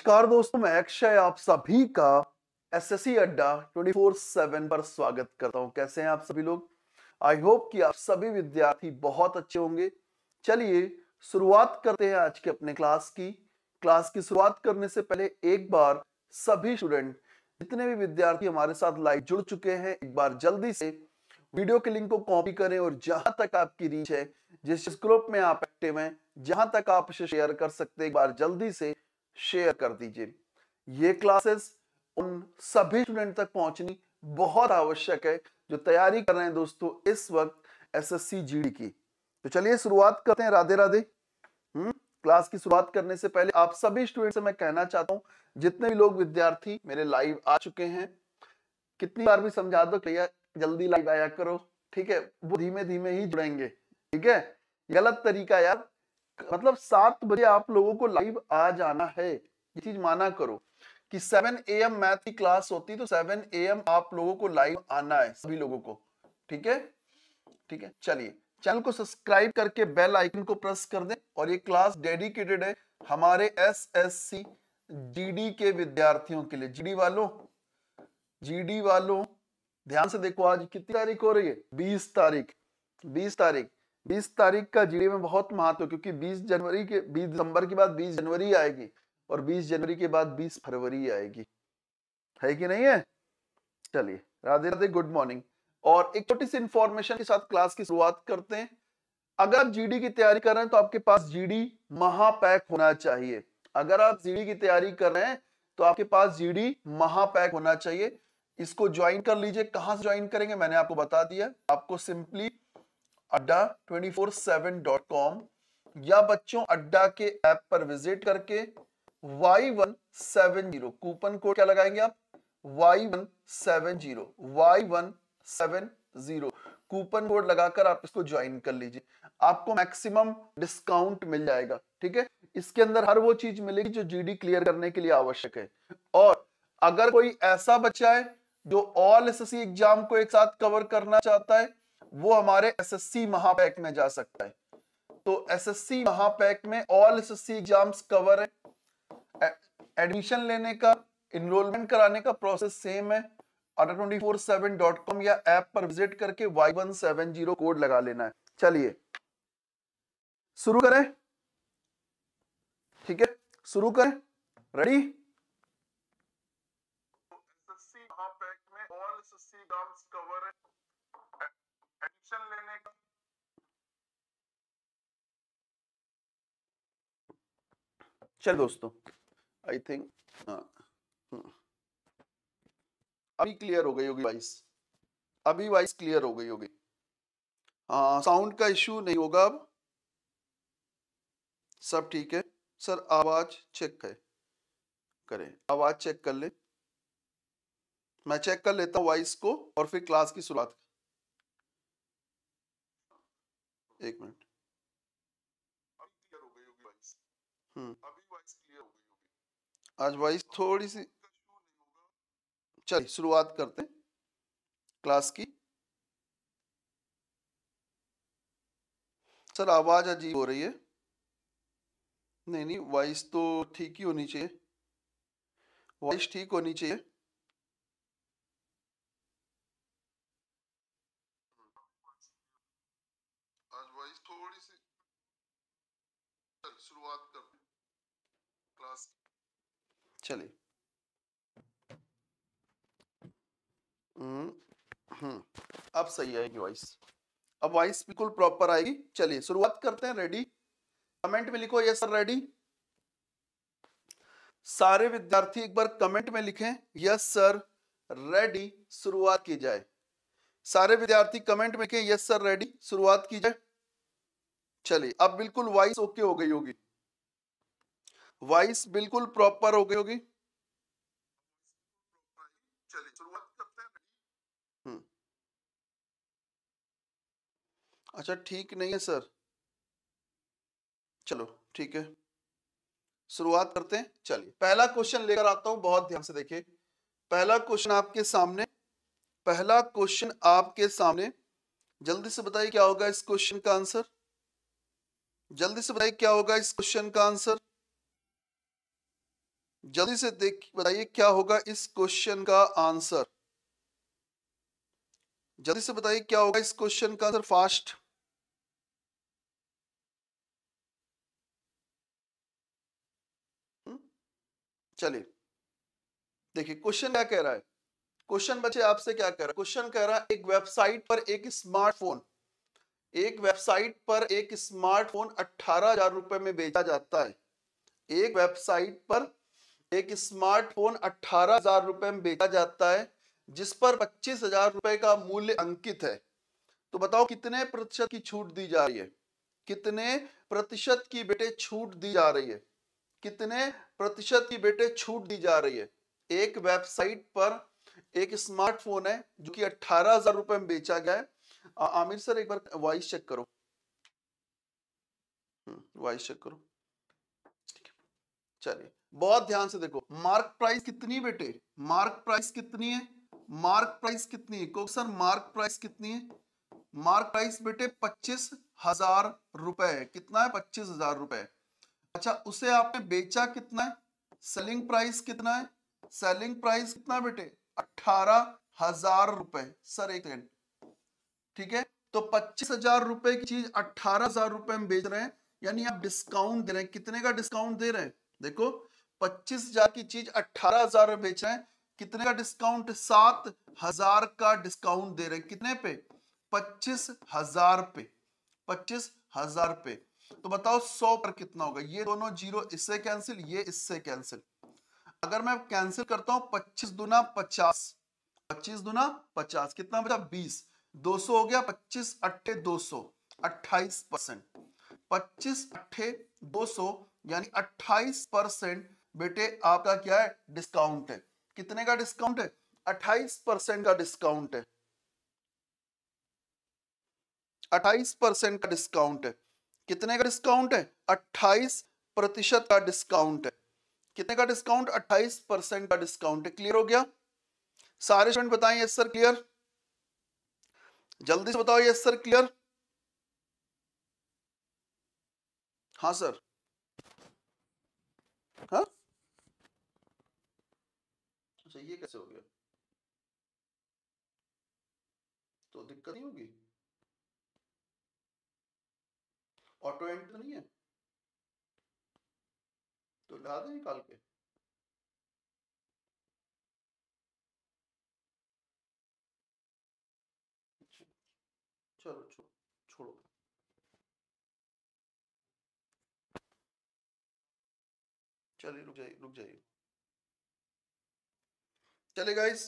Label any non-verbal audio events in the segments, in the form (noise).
नमस्कार दोस्तों मैं अक्षय आप सभी का एसएससी अड्डा 24/7 पर स्वागत करता हूं कैसे हैं आप सभी लोग आई होप कि आप सभी विद्यार्थी बहुत अच्छे होंगे चलिए शुरुआत करते हैं आज के अपने क्लास की क्लास की शुरुआत करने से पहले एक बार सभी स्टूडेंट जितने भी विद्यार्थी हमारे साथ लाइव जुड़ चुके हैं एक बार जल्दी से वीडियो के लिंक को कॉपी करें और जहां तक आपकी रीच है जिस ग्रुप में आप एक्टिव हैं जहां तक आप शेयर कर सकते हैं एक बार जल्दी से शेयर कर दीजिए ये क्लासेस उन सभी स्टूडेंट तक पहुंचनी बहुत आवश्यक है जो तैयारी कर रहे हैं दोस्तों इस वक्त एसएससी जीडी की तो चलिए शुरुआत करते हैं राधे राधे हम्म क्लास की शुरुआत करने से पहले आप सभी स्टूडेंट से मैं कहना चाहता हूं जितने भी लोग विद्यार्थी मेरे लाइव आ चुके हैं कितनी बार भी समझा दो भैया जल्दी लाइव आया करो ठीक है वो धीमे धीमे ही जुड़ेंगे ठीक है गलत तरीका यार मतलब सात बजे आप लोगों को लाइव आ जाना है ये चीज माना करो कि सेवन ए एम मैथ की क्लास होती तो सेवन ए एम आप लोगों को लाइव आना है सभी लोगों को ठीक है ठीक है चलिए चैनल को सब्सक्राइब करके बेल आइकन को प्रेस कर दें और ये क्लास डेडिकेटेड है हमारे एस एस सी जीडी के विद्यार्थियों के लिए जीडी वालों जीडी वालों ध्यान से देखो आज कितनी तारीख हो रही है बीस तारीख बीस तारीख बीस तारीख का जीडी में बहुत महत्व क्योंकि बीस जनवरी के बीस दिसंबर के बाद बीस जनवरी आएगी और बीस जनवरी के बाद बीस फरवरी आएगी है कि नहीं है चलिए राधे राधे गुड मॉर्निंग और एक छोटी सी इंफॉर्मेशन के साथ क्लास की शुरुआत करते हैं अगर आप जीडी की तैयारी कर रहे हैं तो आपके पास जीडी महापैक होना चाहिए अगर आप जीडी की तैयारी कर रहे हैं तो आपके पास जीडी महापैक होना चाहिए इसको ज्वाइन कर लीजिए कहां से ज्वाइन करेंगे मैंने आपको बता दिया आपको simply Adda twenty four seven dot com या बच्चों अड्डा के ऐप पर विजिट करके Y one seven zero coupon code क्या लगाएंगे आप Y one seven zero Y one seven zero coupon code लगाकर आप इसको ज्वाइन कर लीजिए आपको मैक्सिमम डिस्काउंट मिल जाएगा ठीक है इसके अंदर हर वो चीज मिलेगी जो जीडी क्लियर करने के लिए आवश्यक है और अगर कोई ऐसा बच्चा है जो ऑल एसएससी एग्जाम को एक साथ कवर करना चाहता है वो हमारे एसएससी महापैक में जा सकता है तो एसएससी महापैक में ऑल एसएससी एग्जाम्स कवर है एडमिशन लेने का इनरोलमेंट कराने का प्रोसेस सेम है कॉम या ऐप पर विजिट करके y170 कोड लगा लेना है चलिए शुरू करें ठीक है शुरू करें रेडी चल दोस्तों आई थिंक हाँ, हाँ। अभी क्लियर हो गई होगी वाइस अभी वाइस क्लियर हो गई होगी हाँ साउंड का इश्यू नहीं होगा अब सब ठीक है सर आवाज चेक है करें आवाज चेक कर ले मैं चेक कर लेता हूँ वॉइस को और फिर क्लास की शुरुआत एक मिनट हम्म आज वॉइस थोड़ी सी चलिए शुरुआत करते हैं क्लास की सर आवाज अजीब हो रही है नहीं नहीं वॉइस तो ठीक ही होनी चाहिए वॉइस ठीक होनी चाहिए चलिए हम्म, हम्म, अब सही आएगी वॉइस अब वॉइस बिल्कुल प्रॉपर आएगी चलिए शुरुआत करते हैं रेडी कमेंट में लिखो यस सर रेडी सारे विद्यार्थी एक बार कमेंट में लिखें यस सर रेडी शुरुआत की जाए सारे विद्यार्थी कमेंट में लिखें यस सर रेडी शुरुआत की जाए चलिए अब बिल्कुल वॉइस ओके हो गई होगी वॉइस बिल्कुल प्रॉपर हो गई होगी हम्म। अच्छा ठीक नहीं है सर चलो ठीक है शुरुआत करते हैं चलिए पहला क्वेश्चन लेकर आता हूं बहुत ध्यान से देखिए पहला क्वेश्चन आपके सामने पहला क्वेश्चन आपके सामने जल्दी से बताइए क्या होगा इस क्वेश्चन का आंसर जल्दी से बताइए क्या होगा इस क्वेश्चन का आंसर जल्दी से देख बताइए क्या होगा इस क्वेश्चन का आंसर जल्दी से बताइए क्या होगा इस क्वेश्चन का आंसर फास्ट हम्म, चलिए देखिए क्वेश्चन क्या कह रहा है क्वेश्चन बच्चे आपसे क्या कह रहा है क्वेश्चन कह रहा है एक वेबसाइट पर एक स्मार्टफोन एक वेबसाइट पर एक स्मार्टफोन अठारह हजार रुपए में बेचा जाता है एक वेबसाइट पर एक स्मार्टफोन अट्ठारह हजार रुपए में बेचा जाता है जिस पर पच्चीस हजार रुपए का मूल्य अंकित है तो बताओ कितने प्रतिशत की छूट दी जा रही है कितने प्रतिशत की बेटे छूट दी जा रही है कितने प्रतिशत की बेटे छूट दी जा रही है एक वेबसाइट पर एक स्मार्टफोन है जो कि अठारह हजार रुपए में बेचा गया है आमिर सर एक बार वॉइस चेक करो वॉइस हम्म, चेक करो चलिए बहुत ध्यान से देखो मार्क प्राइस कितनी बेटे मार्क प्राइस कितनी है मार्क प्राइस कितनी है कोक सर मार्क प्राइस कितनी है मार्क प्राइस बेटे पच्चीस हजार रुपए कितना है पच्चीस हजार रुपए अच्छा उसे आपने बेचा कितना है सेलिंग प्राइस कितना है सेलिंग प्राइस कितना है बेटे अठारह हजार रुपए सर एक सेकेंड ठीक है तो पच्चीस हजार रुपए की चीज अठारह हजार रुपए में बेच रहे हैं यानी आप डिस्काउंट दे रहे हैं कितने का डिस्काउंट दे रहे हैं देखो पच्चीस हजार की चीज अठारह हजार में बेच रहे हैं कितने का डिस्काउंट सात हजार का डिस्काउंट दे रहे हैं कितने पे पच्चीस हजार पे पच्चीस हजार पे तो बताओ सौ पर कितना होगा ये दोनों जीरो इससे कैंसिल ये इससे कैंसिल अगर मैं कैंसिल करता हूं पच्चीस दुना पचास पच्चीस दुना पचास कितना बचा बीस दो सौ हो गया पच्चीस अट्ठे दो सौ अट्ठाईस परसेंट पच्चीस अट्ठे दो सौ यानी अट्ठाईस परसेंट बेटे आपका क्या है डिस्काउंट है कितने का डिस्काउंट है अट्ठाईस परसेंट का डिस्काउंट है अट्ठाईस परसेंट का डिस्काउंट है कितने का डिस्काउंट है अट्ठाईस प्रतिशत का डिस्काउंट है कितने का डिस्काउंट अट्ठाईस परसेंट का डिस्काउंट है क्लियर हो गया सारे स्टूडेंट बताएं यस सर क्लियर जल्दी से बताओ यस सर क्लियर हाँ सर हाँ अच्छा ये कैसे हो गया तो दिक्कत नहीं होगी ऑटो एंड तो नहीं है तो ला दे निकाल के चलो छो, छोड़ो चलिए रुक जाइए रुक जाइए चले गाइस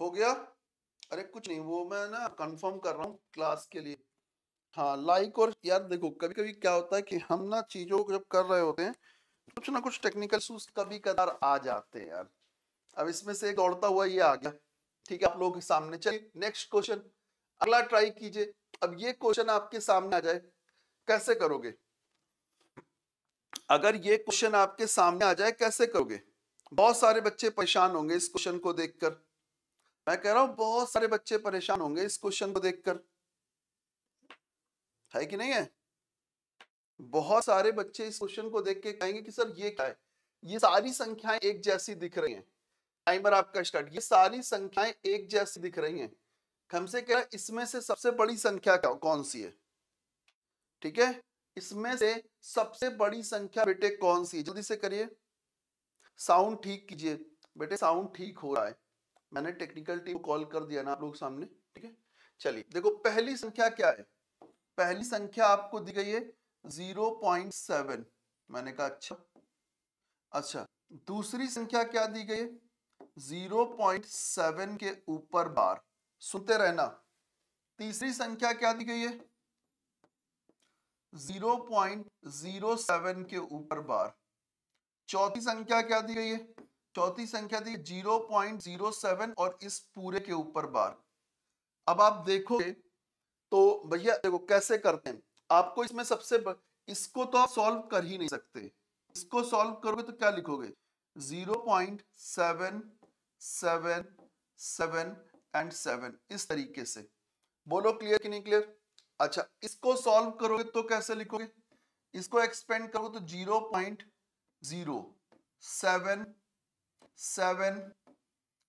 हो गया अरे कुछ नहीं वो मैं ना कंफर्म कर रहा हूँ क्लास के लिए हाँ लाइक और यार देखो कभी कभी क्या होता है कि हम ना चीजों को जब कर रहे होते हैं कुछ ना कुछ टेक्निकल सूज कभी कदार आ जाते हैं यार अब इसमें से एक दौड़ता हुआ ये आ गया ठीक है आप लोगों के सामने चलिए नेक्स्ट क्वेश्चन अगला ट्राई कीजिए अब ये क्वेश्चन आपके सामने आ जाए कैसे करोगे अगर ये क्वेश्चन आपके सामने आ जाए कैसे करोगे बहुत सारे बच्चे परेशान होंगे इस क्वेश्चन को देखकर मैं कह रहा हूं बहुत सारे बच्चे परेशान होंगे इस क्वेश्चन को देखकर है कि नहीं है बहुत सारे बच्चे इस क्वेश्चन को देख के कहेंगे कि सर ये क्या है ये सारी संख्याएं एक जैसी दिख रही हैं टाइमर आपका स्टार्ट ये सारी संख्याएं एक जैसी दिख रही हैं हमसे कह इसमें से सबसे बड़ी संख्या कौन सी है ठीक है इसमें से सबसे बड़ी संख्या बेटे कौन सी जल्दी से करिए साउंड ठीक कीजिए बेटे साउंड ठीक हो रहा है मैंने टेक्निकल टीम कॉल कर दिया ना आप लोग सामने ठीक है चलिए देखो पहली संख्या क्या है पहली संख्या आपको दी गई है जीरो पॉइंट सेवन मैंने कहा अच्छा अच्छा दूसरी संख्या क्या दी गई है जीरो पॉइंट सेवन के ऊपर बार सुनते रहना तीसरी संख्या क्या दी गई है 0.07 के ऊपर बार चौथी संख्या क्या दी गई है चौथी संख्या दी जीरो जीरो पॉइंट सेवन और इस पूरे के ऊपर बार अब आप देखोगे तो भैया देखो कैसे करते हैं आपको इसमें सबसे ब... इसको तो आप सॉल्व कर ही नहीं सकते इसको सॉल्व करोगे तो क्या लिखोगे zero point seven seven seven and seven इस तरीके से बोलो क्लियर कि नहीं क्लियर अच्छा इसको सॉल्व करोगे तो कैसे लिखोगे इसको एक्सपेंड करोगे तो zero point zero seven seven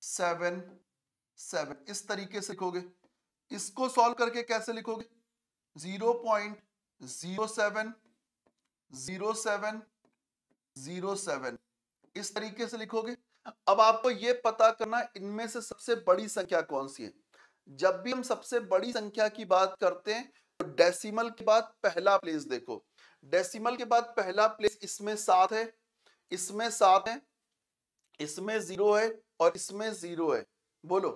seven seven इस तरीके से लिखोगे इसको सॉल्व करके कैसे लिखोगे zero point zero seven zero seven zero seven इस तरीके से लिखोगे अब आपको यह पता करना इनमें से सबसे बड़ी संख्या कौन सी है जब भी हम सबसे बड़ी संख्या की बात करते हैं तो डेसिमल के बाद पहला प्लेस देखो डेसिमल के बाद पहला प्लेस इसमें सात है इसमें सात है इसमें जीरो है और इसमें जीरो है बोलो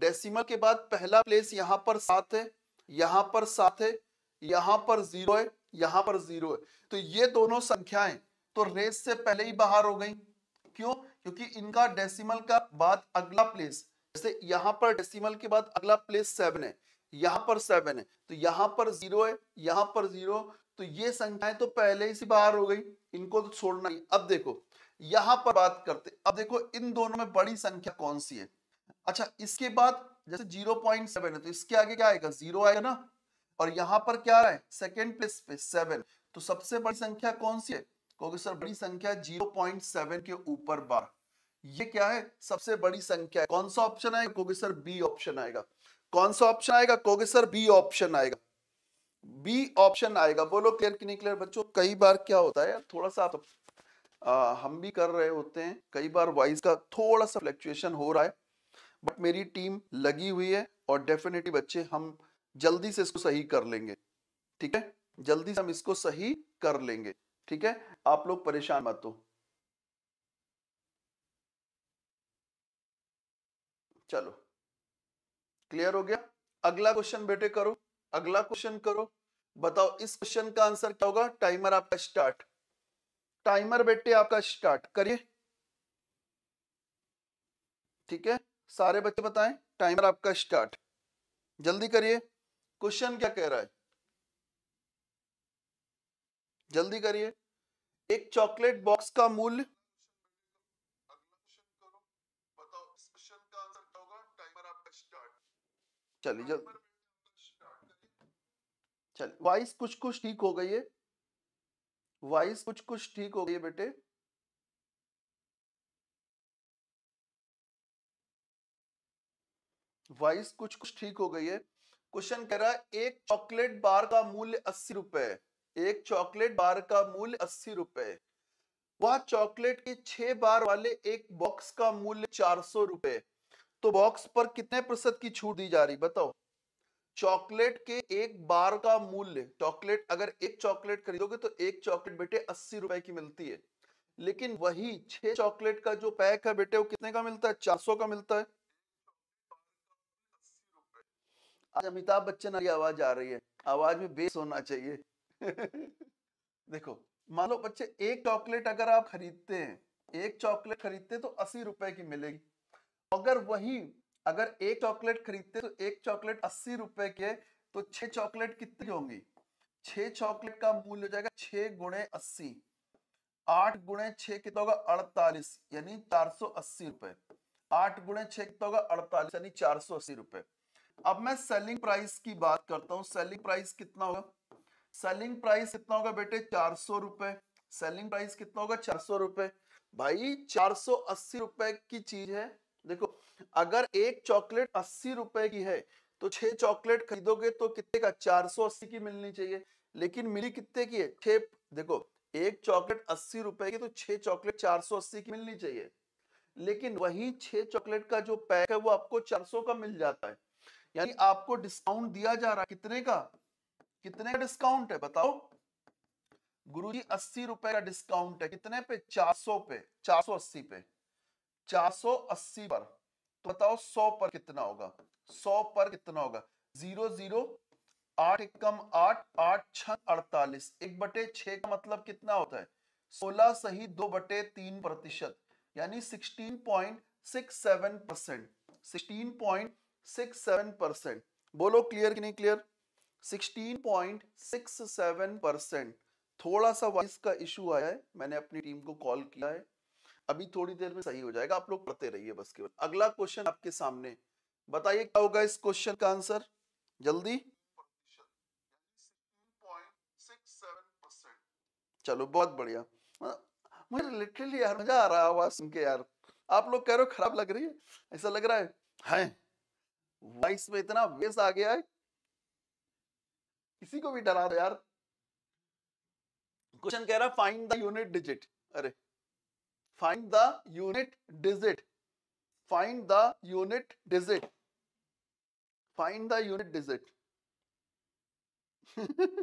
डेसिमल के बाद पहला प्लेस यहां पर सात है यहां पर सात है यहां पर जीरो है यहां पर जीरो है तो ये दोनों संख्याएं तो रेस से पहले ही बाहर हो गई क्यों क्योंकि इनका डेसिमल का बाद अगला प्लेस जैसे यहां पर डेसिमल के बाद अगला प्लेस सेवन है यहां पर सेवन है तो यहां पर जीरो है यहां पर जीरो तो ये संख्याएं तो पहले ही से बाहर हो गई इनको तो छोड़ना ही अब देखो यहां पर बात करते अब देखो इन दोनों में बड़ी संख्या कौन सी है अच्छा इसके बाद जैसे जीरो पॉइंट सेवन है तो इसके आगे क्या आएगा जीरो आएगा ना और यहां पर क्या है सेकेंड प्लेस पे सेवन तो सबसे बड़ी संख्या कौन सी है कहोगे सर बड़ी संख्या जीरो पॉइंट सेवन के ऊपर बार ये क्या है सबसे बड़ी संख्या है कौन सा ऑप्शन आएगा कोगेसर बी ऑप्शन आएगा कौन सा ऑप्शन आएगा कोगेसर बी ऑप्शन आएगा बी ऑप्शन आएगा बोलो क्लियर कि नहीं क्लियर बच्चों कई बार क्या होता है थोड़ा सा आप तो, आ, हम भी कर रहे होते हैं कई बार वॉइस का थोड़ा सा फ्लक्चुएशन हो रहा है बट मेरी टीम लगी हुई है और डेफिनेटली बच्चे हम जल्दी से इसको सही कर लेंगे ठीक है जल्दी से हम इसको सही कर लेंगे ठीक है आप लोग परेशान मत हो चलो क्लियर हो गया अगला क्वेश्चन बेटे करो अगला क्वेश्चन करो बताओ इस क्वेश्चन का आंसर क्या होगा टाइमर आपका स्टार्ट टाइमर बेटे आपका स्टार्ट करिए ठीक है सारे बच्चे बताएं टाइमर आपका स्टार्ट जल्दी करिए क्वेश्चन क्या कह रहा है जल्दी करिए एक चॉकलेट बॉक्स का मूल्य चलिए जल्द चल वाइस कुछ कुछ ठीक हो गई है वाइस कुछ कुछ ठीक हो गई है बेटे वाइस कुछ कुछ ठीक हो गई है क्वेश्चन कह रहा है एक चॉकलेट बार का मूल्य अस्सी रुपए एक चॉकलेट बार का मूल्य अस्सी रुपए वह चॉकलेट के छह बार वाले एक बॉक्स का मूल्य चार सौ रुपए तो बॉक्स पर कितने प्रतिशत की छूट दी जा रही बताओ चॉकलेट के एक बार का मूल्य चॉकलेट अगर एक चॉकलेट खरीदोगे तो एक चॉकलेट बेटे अस्सी रुपए की मिलती है लेकिन वही छह चॉकलेट का जो पैक है बेटे वो कितने का मिलता है चार सौ का मिलता है आज अमिताभ बच्चन की आवाज आ रही है आवाज में बेस होना चाहिए (laughs) देखो मान लो बच्चे एक चॉकलेट अगर आप खरीदते हैं एक चॉकलेट खरीदते हैं तो अस्सी रुपए की मिलेगी अगर वही अगर एक चॉकलेट खरीदते तो एक चॉकलेट अस्सी रुपए के तो छह चॉकलेट कितनी होंगी छह चॉकलेट का मूल्य हो जाएगा छह गुणे अस्सी आठ गुणे छह कितना होगा अड़तालीस यानी चार सौ अस्सी रुपए आठ गुणे छह कितना होगा अड़तालीस यानी चार सौ अस्सी रुपए अब मैं सेलिंग प्राइस की बात करता हूँ सेलिंग प्राइस कितना होगा सेलिंग प्राइस कितना होगा बेटे चार सौ रुपए सेलिंग प्राइस कितना होगा चार सौ रुपए भाई चार सौ अस्सी रुपए की चीज है देखो अगर एक चॉकलेट अस्सी रुपए की है तो छह चॉकलेट खरीदोगे तो कितने का चार सौ अस्सी की मिलनी चाहिए लेकिन मिली कितने की है छे देखो एक चॉकलेट अस्सी रुपए की तो छह चॉकलेट चार सौ अस्सी की मिलनी चाहिए लेकिन वही छह चॉकलेट का जो पैक है वो आपको चार सौ का मिल जाता है यानी आपको डिस्काउंट दिया जा रहा है कितने का कितने का डिस्काउंट है बताओ गुरु जी अस्सी रुपए का डिस्काउंट है कितने पे चार सौ पे चार सौ अस्सी पे 480 पर तो बताओ 100 पर कितना होगा 100 पर कितना होगा जीरो जीरो आठ एकम आठ आठ छ अड़तालीस एक बटे छ का मतलब कितना होता है 16 सही दो बटे तीन प्रतिशत यानी 16.67 परसेंट 16.67 परसेंट बोलो क्लियर कि नहीं क्लियर 16.67 परसेंट थोड़ा सा वॉइस का इशू आया है मैंने अपनी टीम को कॉल किया है अभी थोड़ी देर में सही हो जाएगा आप लोग पढ़ते रहिए बस केवल अगला क्वेश्चन आपके सामने बताइए क्या होगा इस क्वेश्चन का आंसर जल्दी चलो बहुत बढ़िया हाँ, मुझे लिटरली यार मजा आ रहा है आवाज सुन के यार आप लोग कह रहे हो खराब लग रही है ऐसा लग रहा है है। वॉइस में इतना वेस आ गया है किसी को भी डरा दो यार क्वेश्चन कह रहा फाइंड द यूनिट डिजिट अरे find the unit digit find the unit digit find the unit digit (laughs)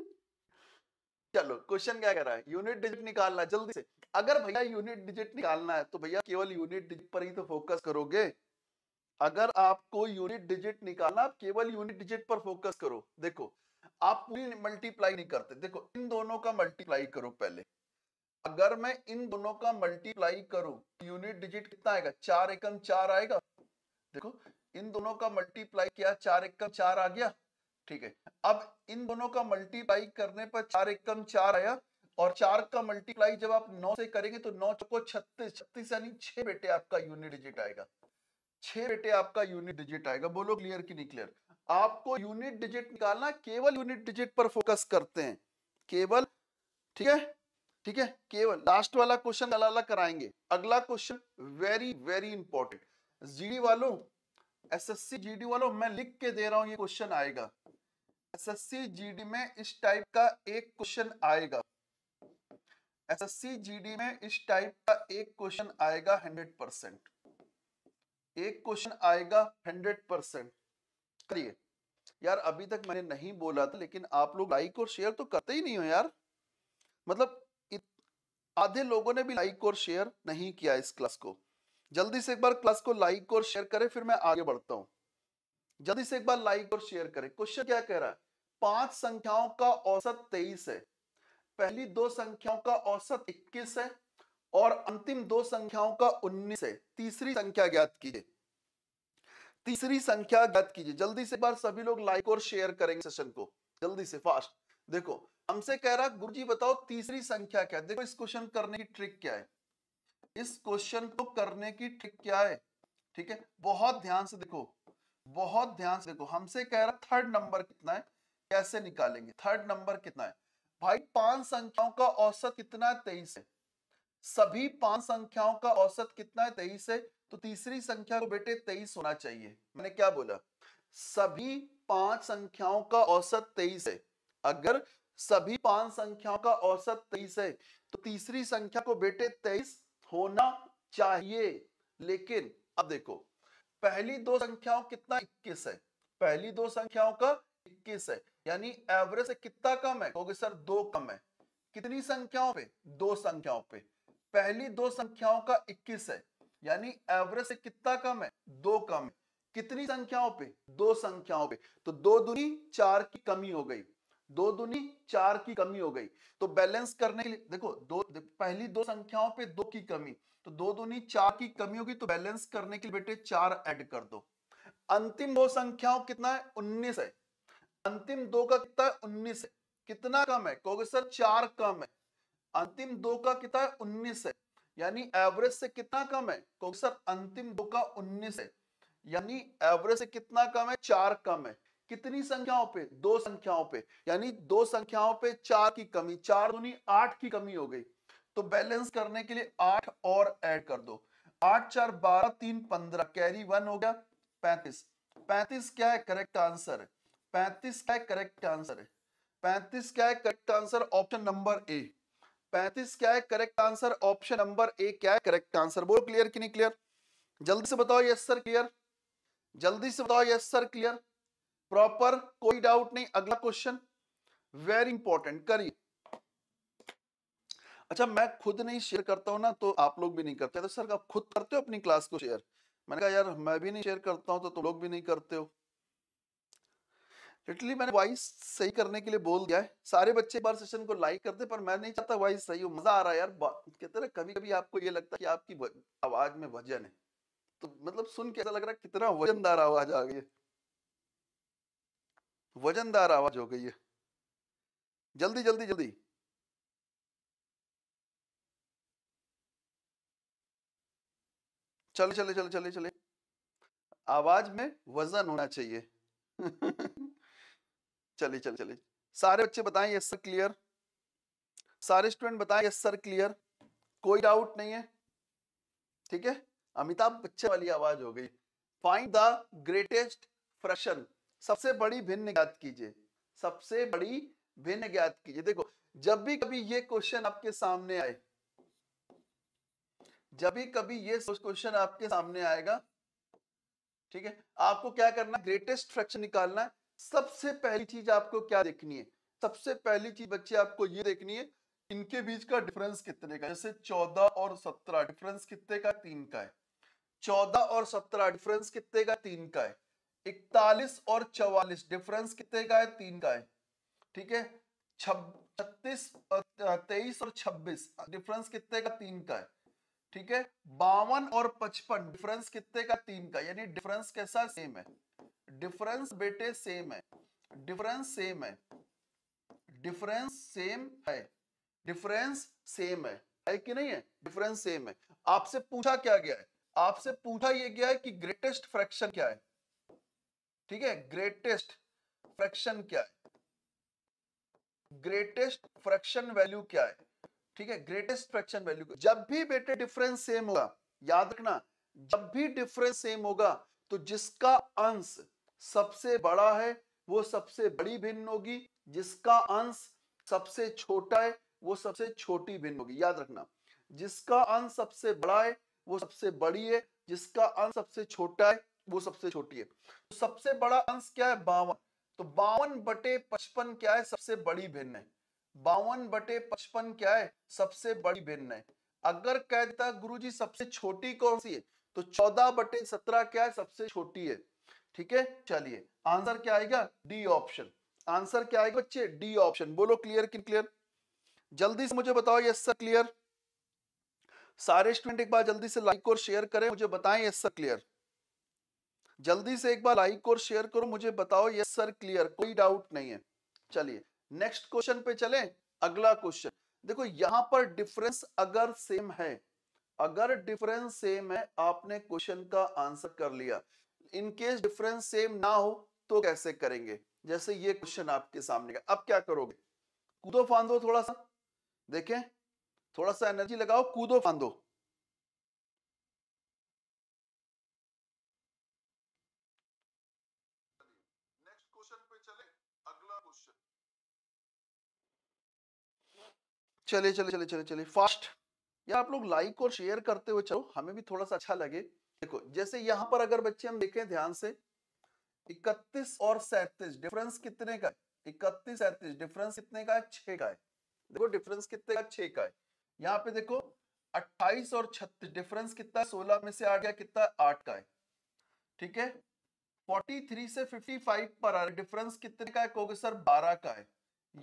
चलो क्वेश्चन क्या कह रहा है यूनिट डिजिट निकालना जल्दी से अगर भैया यूनिट डिजिट निकालना है तो भैया केवल यूनिट डिजिट पर ही तो फोकस करोगे अगर आपको यूनिट डिजिट निकालना आप केवल यूनिट डिजिट पर फोकस करो देखो आप पूरी मल्टीप्लाई नहीं करते देखो इन दोनों का मल्टीप्लाई करो पहले अगर मैं इन दोनों का मल्टीप्लाई करूं यूनिट डिजिट कितना आएगा चार एकम चार आएगा देखो इन दोनों का मल्टीप्लाई किया चार एकम चार आ गया ठीक है अब इन दोनों का मल्टीप्लाई करने पर चार एकम चार आया और चार का मल्टीप्लाई जब आप नौ से करेंगे तो नौ को छत्तीस छत्तीस यानी छह बेटे आपका यूनिट डिजिट आएगा छह बेटे आपका यूनिट डिजिट आएगा बोलो क्लियर की नहीं क्लियर आपको यूनिट डिजिट निकालना केवल यूनिट डिजिट पर फोकस करते हैं केवल ठीक है ठीक है केवल लास्ट वाला क्वेश्चन अलग अलग कराएंगे अगला question very very important GD वालों एसएससी जीडी वालों मैं लिख के दे रहा हूं ये क्वेश्चन आएगा एसएससी जीडी में इस टाइप का एक क्वेश्चन आएगा एसएससी जीडी में इस टाइप का एक क्वेश्चन आएगा हंड्रेड परसेंट एक क्वेश्चन आएगा हंड्रेड परसेंट करिए यार अभी तक मैंने नहीं बोला था लेकिन आप लोग लाइक और शेयर तो करते ही नहीं हो यार मतलब आधे लोगों ने भी लाइक और शेयर नहीं किया इस क्लास को जल्दी से एक बार क्लास को लाइक और शेयर करें फिर मैं आगे बढ़ता हूं जल्दी से एक बार लाइक और शेयर करें क्वेश्चन क्या कह रहा है पांच संख्याओं का औसत तेईस है पहली दो संख्याओं का औसत इक्कीस है और अंतिम दो संख्याओं का उन्नीस है तीसरी संख्या ज्ञात कीजिए तीसरी संख्या ज्ञात कीजिए जल्दी से एक बार सभी लोग लाइक और शेयर करेंगे सेशन को जल्दी से फास्ट देखो हमसे कह रहा गुरु जी बताओ तीसरी संख्या क्या देखो इस क्वेश्चन करने की ट्रिक क्या है इस क्वेश्चन को करने की ट्रिक क्या है ठीक है बहुत ध्यान से देखो बहुत ध्यान से देखो हमसे कह रहा थर्ड नंबर कितना है कैसे निकालेंगे थर्ड नंबर कितना है भाई पांच संख्याओं का औसत कितना है तेईस है सभी पांच संख्याओं का औसत कितना है तेईस है तो तीसरी संख्या को बेटे तेईस होना चाहिए मैंने क्या बोला सभी पांच संख्याओं का औसत तेईस है अगर सभी पांच संख्याओं का औसत तेईस है तो तीसरी संख्या को बेटे तेईस होना चाहिए लेकिन अब देखो पहली दो संख्याओं कितना इक्कीस है पहली दो संख्याओं का इक्कीस है यानी एवरेज कितना कम है क्योंकि सर दो कम है कितनी संख्याओं पे दो संख्याओं पे पहली दो संख्याओं का इक्कीस है यानी एवरेज कितना कम है दो कम है कितनी संख्याओं पे दो संख्याओं पे तो दो दूरी चार की कमी हो गई दो दुनी चार की कमी हो गई तो बैलेंस करने के लिए देखो दो पहली दो संख्याओं पे दो की कमी तो दो दुनी चार की कमी होगी तो बैलेंस करने के लिए बेटे चार ऐड कर दो अंतिम दो संख्याओं कितना है उन्नीस है अंतिम दो का कितना है उन्नीस है कितना कम है कहोगे सर चार कम है अंतिम दो का कितना है उन्नीस है यानी एवरेज से कितना कम है कहोगे सर अंतिम दो का उन्नीस है यानी एवरेज से कितना कम है चार कम है कितनी संख्याओं पे दो संख्याओं पे यानी दो संख्याओं पे चार की कमी चार दुनी आठ की कमी हो गई तो बैलेंस करने के लिए आठ और ऐड कर दो आठ चार बारह तीन पंद्रह कैरी वन हो गया पैंतीस पैंतीस क्या है करेक्ट आंसर पैंतीस क्या है करेक्ट आंसर पैंतीस क्या है correct answer option number A पैंतीस क्या है correct answer option number A क्या है करेक्ट आंसर बोलो क्लियर कि नहीं क्लियर जल्दी से बताओ यस सर क्लियर जल्दी से बताओ यस सर क्लियर प्रॉपर कोई डाउट नहीं अगला क्वेश्चन वेरी इंपॉर्टेंट करिए अच्छा मैं खुद नहीं शेयर करता हूं ना तो आप लोग भी नहीं करते तो सर आप खुद करते हो अपनी क्लास को शेयर मैंने कहा यार मैं भी नहीं शेयर करता हूं तो तुम लोग भी नहीं करते हो लिटरली मैंने वॉइस सही करने के लिए बोल दिया है सारे बच्चे बार सेशन को लाइक करते पर मैं नहीं चाहता वॉइस सही हो मजा आ रहा है यार कहते ना कभी कभी आपको ये लगता है कि आपकी आवाज में वजन है तो मतलब सुन के ऐसा लग रहा है कितना वजनदार आवाज आ गई है वजनदार आवाज हो गई है जल्दी जल्दी जल्दी चले चले चले चले चले आवाज में वजन होना चाहिए (laughs) चले चले चले सारे बच्चे बताएं यस सर क्लियर सारे स्टूडेंट बताएं यस सर क्लियर कोई डाउट नहीं है ठीक है अमिताभ बच्चे वाली आवाज हो गई फाइंड द ग्रेटेस्ट फ्रैक्शन सबसे बड़ी भिन्न ज्ञात कीजिए सबसे बड़ी भिन्न ज्ञात कीजिए देखो जब भी कभी ये क्वेश्चन आपके सामने आए जब भी कभी ये क्वेश्चन आपके सामने आएगा ठीक है आपको क्या करना ग्रेटेस्ट फ्रैक्शन निकालना है सबसे पहली चीज आपको क्या देखनी है सबसे पहली चीज बच्चे आपको ये देखनी है इनके बीच का डिफरेंस कितने का जैसे चौदह और सत्रह डिफरेंस कितने का तीन का है चौदह और सत्रह डिफरेंस कितने का तीन का है इकतालीस और चवालीस डिफरेंस कितने का है तीन का है ठीक है छत्तीस तेईस और छब्बीस डिफरेंस कितने का तीन का है ठीक है बावन और पचपन डिफरेंस कितने का तीन का यानी डिफरेंस कैसा सेम है डिफरेंस बेटे सेम है डिफरेंस सेम है डिफरेंस सेम है डिफरेंस सेम है है कि नहीं है डिफरेंस सेम है आपसे पूछा क्या गया है आपसे पूछा यह गया है कि ग्रेटेस्ट फ्रैक्शन क्या है ठीक है ग्रेटेस्ट फ्रैक्शन क्या है ग्रेटेस्ट फ्रैक्शन वैल्यू क्या है ठीक है ग्रेटेस्ट फ्रैक्शन वैल्यू जब भी बेटे डिफरेंस सेम होगा याद रखना जब भी डिफरेंस सेम होगा तो जिसका अंश सबसे बड़ा है वो सबसे बड़ी भिन्न होगी जिसका अंश सबसे छोटा है वो सबसे छोटी भिन्न होगी याद रखना जिसका अंश सबसे बड़ा है वो सबसे बड़ी है जिसका अंश सबसे छोटा है वो सबसे छोटी है तो सबसे बड़ा अंश क्या है बावन तो बावन बटे पचपन क्या है सबसे बड़ी भिन्न है बावन बटे पचपन क्या है सबसे बड़ी भिन्न है अगर कहता गुरु जी सबसे छोटी कौन सी है तो चौदह बटे सत्रह क्या है सबसे छोटी है ठीक है चलिए आंसर क्या आएगा डी ऑप्शन आंसर क्या आएगा बच्चे डी ऑप्शन बोलो क्लियर कि क्लियर जल्दी से मुझे बताओ यस सर क्लियर सारे स्टूडेंट एक बार जल्दी से लाइक और शेयर करें मुझे बताएं यस सर क्लियर जल्दी से एक बार लाइक और शेयर करो मुझे बताओ यस सर क्लियर कोई डाउट नहीं है चलिए नेक्स्ट क्वेश्चन पे चले अगला क्वेश्चन देखो यहां पर डिफरेंस अगर सेम है अगर डिफरेंस सेम है आपने क्वेश्चन का आंसर कर लिया इनकेस डिफरेंस सेम ना हो तो कैसे करेंगे जैसे ये क्वेश्चन आपके सामने का अब क्या करोगे कूदो फांदो थोड़ा सा देखें थोड़ा सा एनर्जी लगाओ कूदो फांदो चले चले चले चले चले फास्ट या आप लोग लाइक और शेयर करते हुए चलो हमें भी थोड़ा सा अच्छा लगे देखो जैसे यहाँ पर अगर बच्चे हम देखें ध्यान से 31 और 37 डिफरेंस कितने का इकतीस सैतीस डिफरेंस कितने का है छह का है देखो डिफरेंस कितने का छह का है यहाँ पे देखो 28 और 36 डिफरेंस कितना सोलह में से आ गया कितना आठ का है ठीक है 43 से 55 पर डिफरेंस कितने का है कहोगे सर बारह का है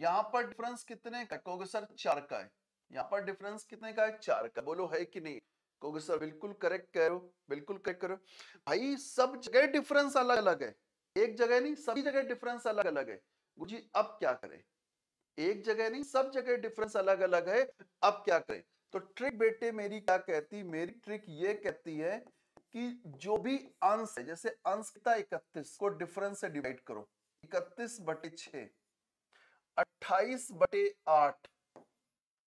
यहाँ पर डिफरेंस कितने का कहोगे सर चार का है यहाँ पर डिफरेंस कितने का है चार का बोलो है कि नहीं कहोगे सर बिल्कुल करेक्ट करो बिल्कुल करेक्ट करो भाई सब जगह डिफरेंस अलग अलग है एक जगह नहीं सभी जगह डिफरेंस अलग अलग है गुरु अब क्या करें एक जगह नहीं सब जगह डिफरेंस अलग अलग है अब क्या करें तो ट्रिक बेटे मेरी क्या कहती मेरी ट्रिक ये कहती है कि जो भी अंश है जैसे अंश कितना इकतीस को डिफरेंस से डिवाइड करो इकतीस बटे छह अट्ठाईस बटे आठ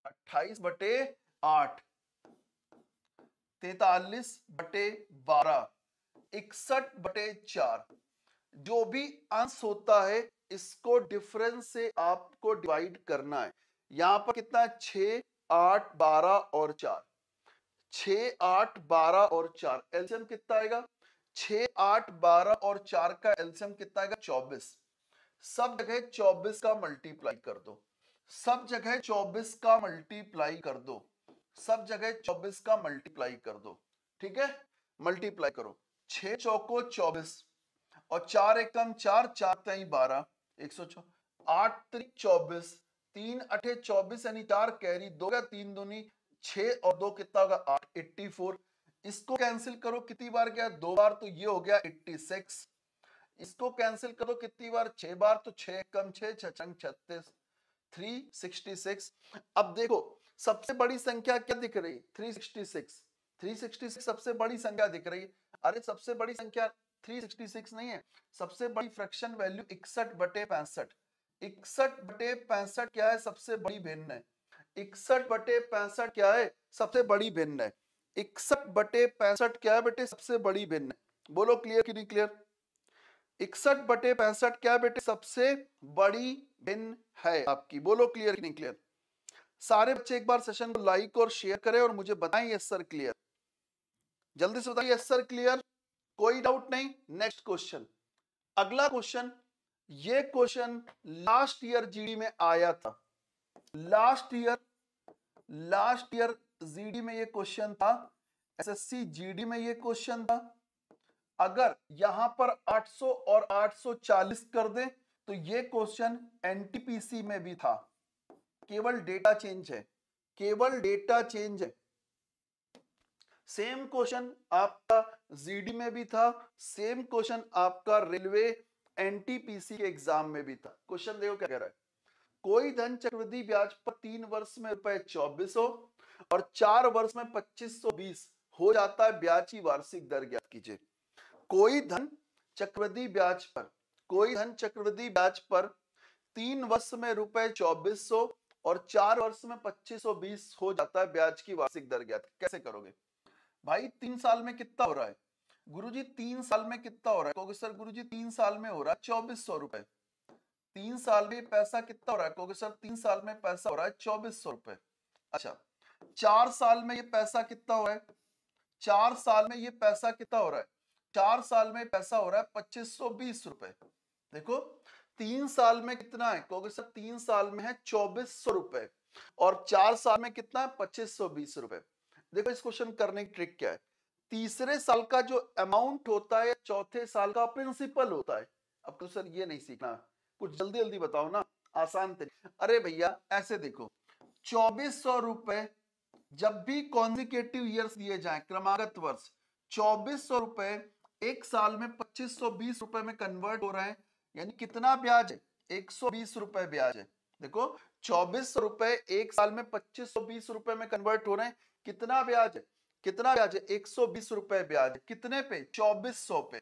अट्ठाईस बटे आठ तैतालीस बटे बारह इकसठ बटे चार जो भी अंश होता है इसको डिफरेंस से आपको डिवाइड करना है यहां पर कितना छ आठ बारह और चार छ आठ बारह और चार एल्सियम कितना आएगा छ आठ बारह और चार का एल्सियम कितना आएगा चौबीस सब जगह 24 का मल्टीप्लाई कर दो सब जगह 24 का मल्टीप्लाई कर दो सब जगह 24 का मल्टीप्लाई कर दो ठीक है मल्टीप्लाई करो छ चौको चौबीस और चार एकम चार चार तई बारह एक सौ आठ त्री चौबीस तीन अठे चौबीस यानी चार कैरी दो का तीन दूनी छ और दो कितना होगा आठ एट्टी फोर इसको कैंसिल करो कितनी बार गया दो बार तो ये हो गया एट्टी सिक्स इसको कैंसिल करो कितनी बार छह बार तो छह कम छह छंग छत्तीस थ्री सिक्सटी सिक्स अब देखो सबसे बड़ी संख्या क्या दिख रही three sixty six three sixty six सबसे बड़ी संख्या दिख रही है अरे सबसे बड़ी संख्या थ्री सिक्सटी सिक्स नहीं है सबसे बड़ी फ्रैक्शन वैल्यू इकसठ बटे पैंसठ इकसठ बटे पैंसठ क्या है सबसे बड़ी भिन्न है इकसठ बटे पैंसठ क्या है सबसे बड़ी भिन्न है इकसठ बटे पैंसठ क्या है बेटे सबसे बड़ी भिन्न है बोलो क्लियर कि नहीं क्लियर इकसठ बटे पैंसठ क्या बेटे सबसे बड़ी बिन है आपकी बोलो क्लियर नहीं क्लियर सारे बच्चे एक बार सेशन को लाइक और शेयर करें और मुझे बताएं यस सर क्लियर जल्दी से बताइए यस सर क्लियर कोई डाउट नहीं नेक्स्ट क्वेश्चन अगला क्वेश्चन ये क्वेश्चन लास्ट ईयर जीडी में आया था last year last year GD में ये क्वेश्चन था एसएससी जीडी में ये क्वेश्चन था अगर यहां पर 800 और 840 कर दें तो ये क्वेश्चन एनटीपीसी में भी था केवल डेटा चेंज है केवल डेटा चेंज है सेम क्वेश्चन आपका जीडी में भी था सेम क्वेश्चन आपका रेलवे एनटीपीसी के एग्जाम में भी था क्वेश्चन देखो क्या कह रहा है कोई धन चक्रवृद्धि ब्याज पर तीन वर्ष में रुपए चौबीस सौ और चार वर्ष में पच्चीस सौ बीस हो जाता है ब्याज की वार्षिक दर ज्ञात कीजिए कोई धन चक्रवृद्धि ब्याज पर कोई धन चक्रवृद्धि ब्याज पर तीन वर्ष में रुपए चौबीस सौ और चार वर्ष में पच्चीस सौ बीस हो जाता है ब्याज की वार्षिक दर ज्ञात कैसे करोगे भाई तीन साल में कितना हो रहा है गुरुजी तीन साल में कितना हो रहा है कहोगे सर जी तीन साल में हो रहा है चौबीस सौ रुपए तीन साल में पैसा कितना हो रहा है कहोगे सर तीन साल में पैसा हो रहा है चौबीस सौ रुपए अच्छा चार साल में ये पैसा कितना हो रहा है चार साल में ये पैसा कितना हो रहा है चार साल में पैसा हो रहा है पच्चीस रुपए देखो तीन साल में कितना है क्योंकि सर तीन साल में है चौबीस रुपए और चार साल में कितना है पच्चीस रुपए देखो इस क्वेश्चन करने की ट्रिक क्या है तीसरे साल का जो अमाउंट होता है चौथे साल का प्रिंसिपल होता है अब तो सर ये नहीं सीखना कुछ जल्दी जल्दी बताओ ना आसान थे अरे भैया ऐसे देखो चौबीस सौ रुपए जब भी कॉन्जिकेटिव ईयर्स दिए जाए क्रमागत वर्ष चौबीस सौ रुपए एक साल में पच्चीस रुपए में कन्वर्ट हो रहा है यानी कितना ब्याज है एक रुपए ब्याज है देखो चौबीस रुपए एक साल में पच्चीस रुपए में कन्वर्ट हो रहे हैं कितना ब्याज है कितना ब्याज है एक रुपए ब्याज कितने पे चौबीस सौ पे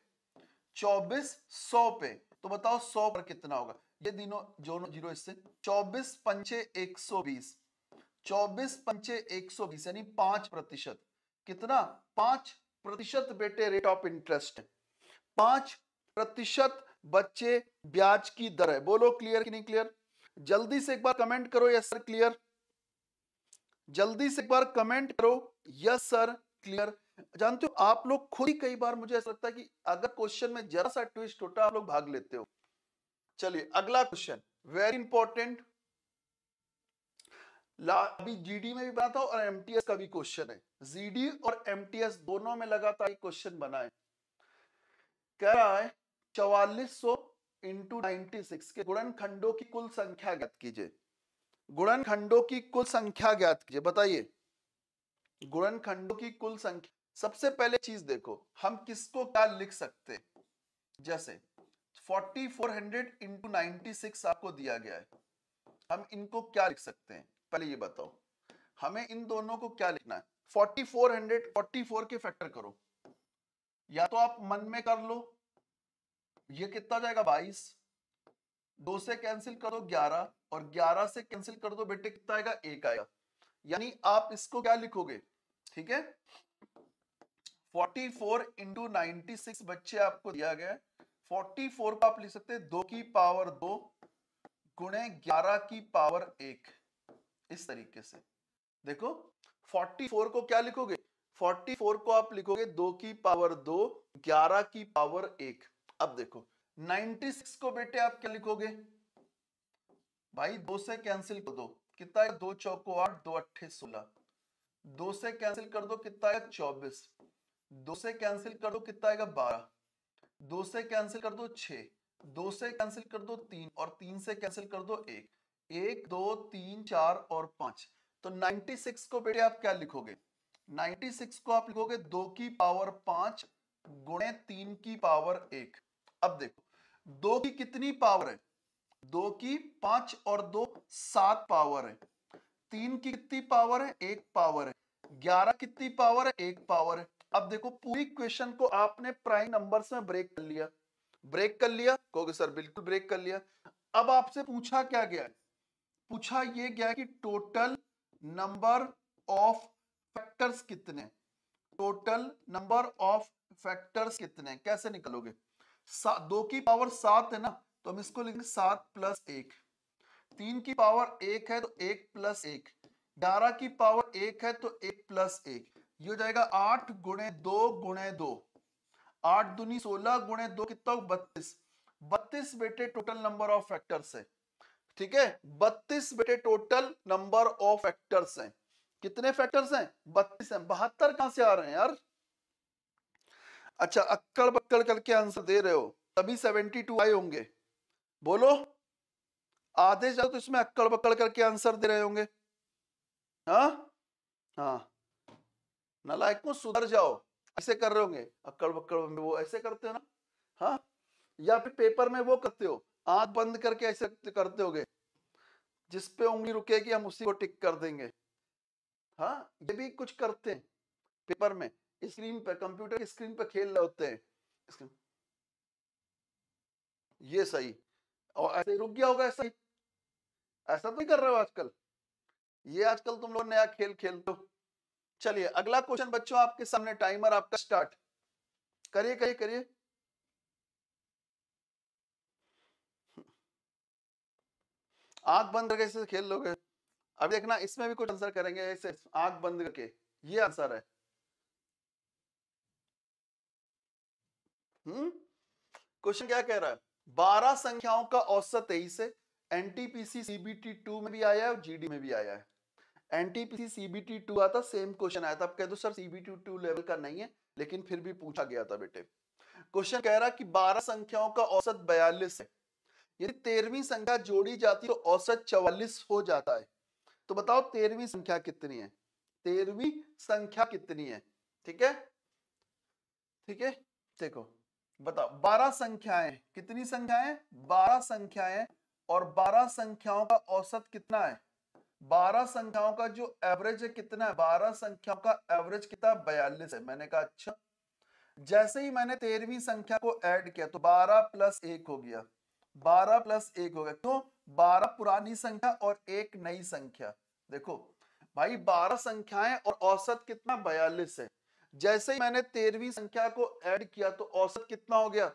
चौबीस सौ पे तो बताओ सौ पर कितना होगा ये दिनों जो जीरो इससे चौबीस पंचे एक सौ बीस चौबीस पंचे एक सौ बीस यानी पांच प्रतिशत कितना पांच प्रतिशत बेटे रेट ऑफ इंटरेस्ट पांच प्रतिशत बच्चे ब्याज की दर है बोलो क्लियर कि नहीं क्लियर जल्दी से एक बार कमेंट करो यस सर क्लियर जल्दी से एक बार कमेंट करो यस सर क्लियर जानते हो आप लोग खुद ही कई बार मुझे ऐसा लगता है कि अगर क्वेश्चन में जरा सा ट्विस्ट होता आप लोग भाग लेते हो चलिए अगला क्वेश्चन वेरी इंपॉर्टेंट अभी जीडी में भी बना था और एमटीएस का भी क्वेश्चन है जीडी और एमटीएस दोनों में लगातार क्वेश्चन बना है कह रहा है चौवालीस सौ इंटू नाइनटी सिक्स के गुणन खंडों की कुल संख्या ज्ञात कीजिए गुणन खंडों की कुल संख्या ज्ञात कीजिए बताइए गुणन खंडों की कुल संख्या सबसे पहले चीज देखो हम किसको क्या लिख सकते जैसे 4400 फोर हंड्रेड इंटू आपको दिया गया है हम इनको क्या लिख सकते हैं पहले ये बताओ हमें इन दोनों को क्या लिखना है 4400 44 के फैक्टर करो या तो आप मन में कर लो ये कितना जाएगा 22 दो से कैंसिल करो दो 11 और 11 से कैंसिल कर दो बेटे कितना आएगा एक आएगा यानी आप इसको क्या लिखोगे ठीक है 44 फोर इंटू नाइनटी बच्चे आपको दिया गया है 44 को आप लिख सकते हैं दो की पावर दो गुणे ग्यारह की पावर एक इस तरीके से देखो 44 को क्या लिखोगे 44 को आप लिखोगे दो की पावर दो ग्यारह की पावर एक अब देखो 96 को बेटे आप क्या लिखोगे भाई दो से कैंसिल कर दो कितना है दो चौको आठ दो अट्ठे सोलह दो से कैंसिल कर दो कितना आएगा चौबीस दो से कैंसिल कर दो कितना आएगा बारह दो से कैंसिल कर दो छ दो से कैंसिल कर दो तीन और तीन से कैंसिल कर दो एक एक दो तीन चार और पांच तो 96 को बेटे आप क्या लिखोगे 96 को आप लिखोगे दो की पावर पांच गुणे तीन की पावर एक अब देखो दो की कितनी पावर है दो की पांच और दो सात पावर है तीन की कितनी पावर है एक पावर है ग्यारह कितनी पावर है एक पावर है अब देखो पूरी क्वेश्चन को आपने प्राइम नंबर्स में ब्रेक कर लिया ब्रेक कर लिया कहोगे सर बिल्कुल ब्रेक कर लिया अब आपसे पूछा क्या गया है पूछा ये गया कि टोटल नंबर ऑफ फैक्टर्स कितने टोटल नंबर ऑफ फैक्टर्स कितने कैसे निकलोगे दो की पावर सात है ना तो हम इसको लिखेंगे सात प्लस एक तीन की पावर एक है तो एक प्लस एक ग्यारह की पावर एक है तो एक प्लस एक ये हो जाएगा आठ गुणे दो गुणे दो आठ दुनी सोलह गुणे दो कितना बत्तीस बत्तीस बेटे टोटल नंबर ऑफ फैक्टर्स है ठीक है बत्तीस बेटे टोटल नंबर ऑफ फैक्टर्स हैं कितने फैक्टर्स हैं बत्तीस हैं बहत्तर कहां से आ रहे हैं यार अच्छा अक्कड़ बक्कड़ करके आंसर दे रहे हो तभी सेवेंटी टू आए होंगे बोलो आधे जाओ तो इसमें अक्कड़ बक्कड़ करके आंसर दे रहे होंगे हाँ हाँ नलायक को सुधर जाओ ऐसे कर रहे होंगे अक्कड़ बक्कड़ वो ऐसे करते हो ना हाँ या फिर पेपर में वो करते हो आंख बंद करके ऐसे करते हो जिस पे उंगली रुकेगी हम उसी को टिक कर देंगे हाँ ये भी कुछ करते हैं पेपर में स्क्रीन पे कंप्यूटर की स्क्रीन पे खेल रहे होते हैं ये सही और ऐसे रुक गया होगा ऐसा ऐसा तो नहीं कर रहे हो आजकल ये आजकल तुम लोग नया खेल खेल दो चलिए अगला क्वेश्चन बच्चों आपके सामने टाइमर आपका स्टार्ट करिए करिए करिए आंख बंद करके इसे खेल लोगे अब देखना इसमें भी कुछ आंसर करेंगे ऐसे आंख बंद करके ये आंसर है हम्म क्वेश्चन क्या कह रहा है बारह संख्याओं का औसत तेईस है एनटीपीसी सीबीटी टू में भी आया है और जीडी में भी आया है एनटीपीसी सीबीटी टू आता सेम क्वेश्चन आया था अब कह दो सर सीबीटी टू लेवल का नहीं है लेकिन फिर भी पूछा गया था बेटे क्वेश्चन कह रहा कि बारह संख्याओं का औसत बयालीस है यदि तेरहवीं संख्या जोड़ी जाती है तो औसत चवालीस हो जाता है तो बताओ तेरहवीं संख्या कितनी है तेरहवीं संख्या कितनी है ठीक है ठीक है देखो बताओ बारह संख्याएं कितनी संख्याएं बारह संख्याएं और बारह संख्याओं का औसत कितना है बारह संख्याओं का जो एवरेज है कितना है बारह संख्याओं का एवरेज कितना बयालीस है मैंने कहा अच्छा जैसे ही मैंने तेरहवीं संख्या को ऐड किया तो बारह प्लस एक हो गया बारह प्लस एक होगा क्यों बारह पुरानी संख्या और एक नई संख्या देखो भाई बारह संख्याएं और औसत कितना बयालीस है जैसे ही मैंने तेरहवीं संख्या को ऐड किया तो औसत कितना हो गया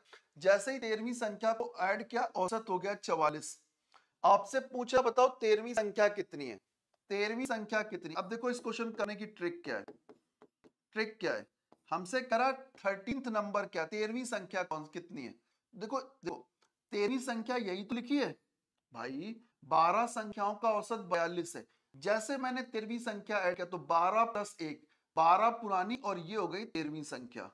जैसे ही तेरहवीं संख्या को ऐड किया औसत हो गया चवालीस आपसे पूछा बताओ तेरहवीं संख्या कितनी है तेरहवीं संख्या कितनी अब देखो इस क्वेश्चन करने की ट्रिक क्या है ट्रिक क्या है हमसे करा थर्टींथ नंबर क्या तेरहवीं संख्या कौन कितनी है देखो देखो तेरी संख्या यही तो लिखी है भाई बारह संख्याओं का औसत बयालीस है जैसे मैंने तेरहवीं संख्या ऐड किया तो बारह प्लस एक बारह पुरानी और ये हो गई तेरहवीं संख्या